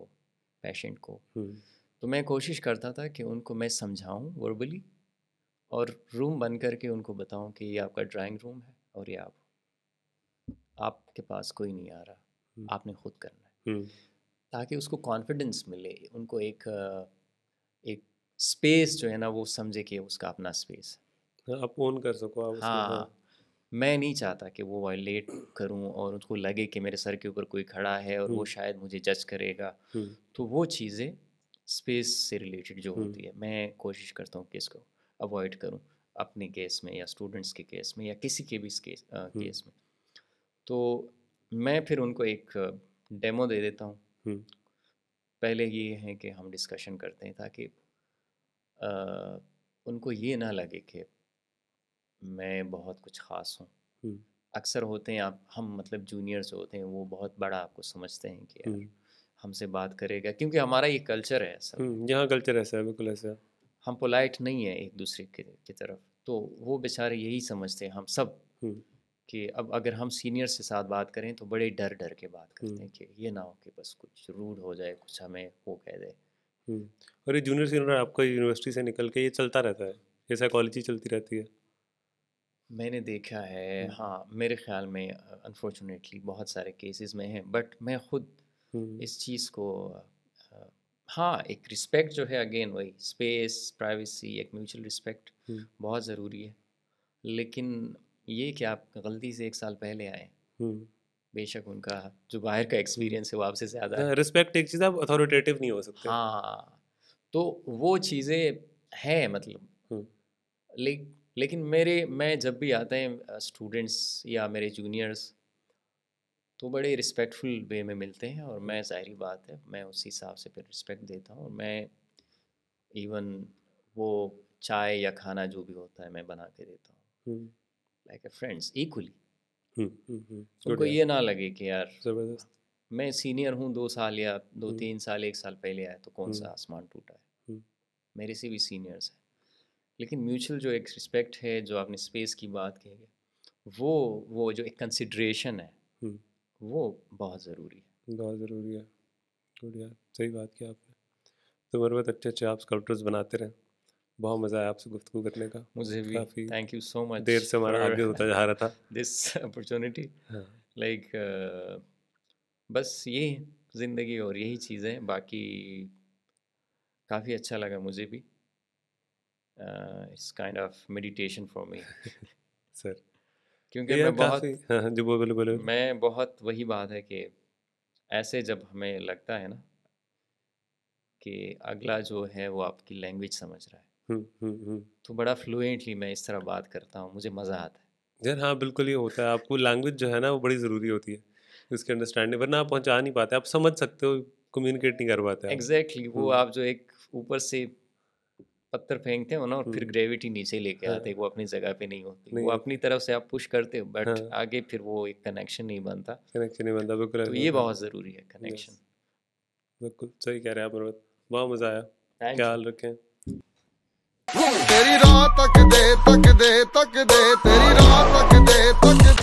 पेशेंट को तो मैं कोशिश करता था कि उनको मैं समझाऊँ वर्बली और रूम बन करके उनको बताऊँ कि ये आपका ड्राइंग रूम है और ये आप आपके पास कोई नहीं आ रहा आपने खुद करना है ताकि उसको कॉन्फिडेंस मिले उनको एक स्पेस जो है ना वो समझे कि उसका अपना स्पेस हाँ, आप ओन कर सको आप हाँ, हाँ मैं नहीं चाहता कि वो वायलेट करूं और उसको लगे कि मेरे सर के ऊपर कोई खड़ा है और वो हम्म। शायद मुझे जज करेगा हम्म। तो वो चीज़ें स्पेस से रिलेटेड जो हम्म। होती है मैं कोशिश करता हूँ कि इसको अवॉइड करूँ अपने केस में या स्टूडेंट्स के केस में या किसी के भी केस आ, केस में तो मैं फिर उनको एक डेमो दे देता हूँ पहले ये है कि हम डिस्कशन करते हैं ताकि उनको ये ना लगे कि मैं बहुत कुछ ख़ास हूँ अक्सर होते हैं आप हम मतलब जूनियर्स होते हैं वो बहुत बड़ा आपको समझते हैं कि हमसे बात करेगा क्योंकि हमारा ये कल्चर है ऐसा यहाँ कल्चर ऐसा है बिल्कुल ऐसा हम पोलाइट नहीं है एक दूसरे के, की तरफ तो वो बेचारे यही समझते हैं हम सब कि अब अगर हम सीनियर से साथ बात करें तो बड़े डर डर के बात करते हैं कि ये ना हो कि बस कुछ रूड हो जाए कुछ हमें वो कह दे हम्म। और ये जूनियर सीनियर आपका यूनिवर्सिटी से निकल के ये चलता रहता है ये साइकोलॉजी चलती रहती है मैंने देखा है हम्म। हाँ मेरे ख्याल में अनफॉर्चुनेटली बहुत सारे केसेस में हैं बट मैं खुद हम्म। इस चीज़ को हाँ एक रिस्पेक्ट जो है अगेन वही स्पेस प्राइवेसी एक म्यूचुअल रिस्पेक्ट बहुत ज़रूरी है लेकिन ये कि आप गलती से एक साल पहले आए बेशक उनका जो बाहर का एक्सपीरियंस है वो आपसे ज़्यादा रिस्पेक्ट एक चीज़ आप अथॉरिटेटिव नहीं हो सकते हाँ तो वो चीज़ें हैं मतलब हम्म। ले, लेकिन मेरे मैं जब भी आते हैं स्टूडेंट्स या मेरे जूनियर्स तो बड़े रिस्पेक्टफुल वे में मिलते हैं और मैं ज़ाहरी बात है मैं उस हिसाब से फिर रिस्पेक्ट देता हूँ और मैं इवन वो चाय या खाना जो भी होता है मैं बना के देता हूँ लाइक ए फ्रेंड्स इक्वली हम्म, हम्म, हम्म, उनको ये ना लगे कि यार जबरदस्त मैं सीनियर हूँ दो साल या दो तीन साल एक साल पहले आया तो कौन सा आसमान टूटा है मेरे से भी सीनियर्स हैं लेकिन म्यूचुअल जो एक रिस्पेक्ट है जो आपने स्पेस की बात की है वो वो जो एक कंसिड्रेशन है वो बहुत ज़रूरी है बहुत ज़रूरी है सही बात की आपने तो मरबत अच्छे अच्छे आप स्कल्पटर्स बनाते रहें बहुत मज़ा आया आपसे गुफ्तु करने का मुझे भी थैंक यू सो मच देर से हमारा आगे होता जा रहा था दिस अपॉर्चुनिटी लाइक बस ये ज़िंदगी और यही चीज़ें बाकी काफ़ी अच्छा लगा मुझे भी it's kind of meditation for me sir क्योंकि मैं बहुत हाँ, हाँ, जी बोलो बोलो मैं बहुत वही बात है कि ऐसे जब हमें लगता है ना कि अगला जो है वो आपकी लैंग्वेज समझ रहा है हम्म, हम्म, हम्म। तो बड़ा फ्लुएंटली मैं इस तरह बात करता हूँ मुझे मज़ा आता है यार हाँ बिल्कुल ये होता है आपको लैंग्वेज जो है ना वो बड़ी ज़रूरी होती है उसके अंडरस्टैंडिंग वरना आप पहुँचा नहीं पाते आप समझ सकते हो कम्युनिकेट नहीं कर पाते एग्जैक्टली वो आप जो एक ऊपर से पत्थर फेंकते हो ना और फिर ग्रेविटी नीचे लेके हाँ। आते वो अपनी जगह पे नहीं होती नहीं। वो अपनी तरफ से आप पुश करते हो बट हाँ। आगे फिर वो एक कनेक्शन नहीं बनता कनेक्शन नहीं बनता बिल्कुल तो ये बहुत ज़रूरी है कनेक्शन बिल्कुल सही कह रहे हैं आप बहुत मज़ा आया ख्याल रखें ਤੱਕਦੇ ਤੱਕਦੇ ਤੱਕਦੇ ਤੇਰੀ ਰਾਹ ਤੱਕਦੇ ਤੱਕਦੇ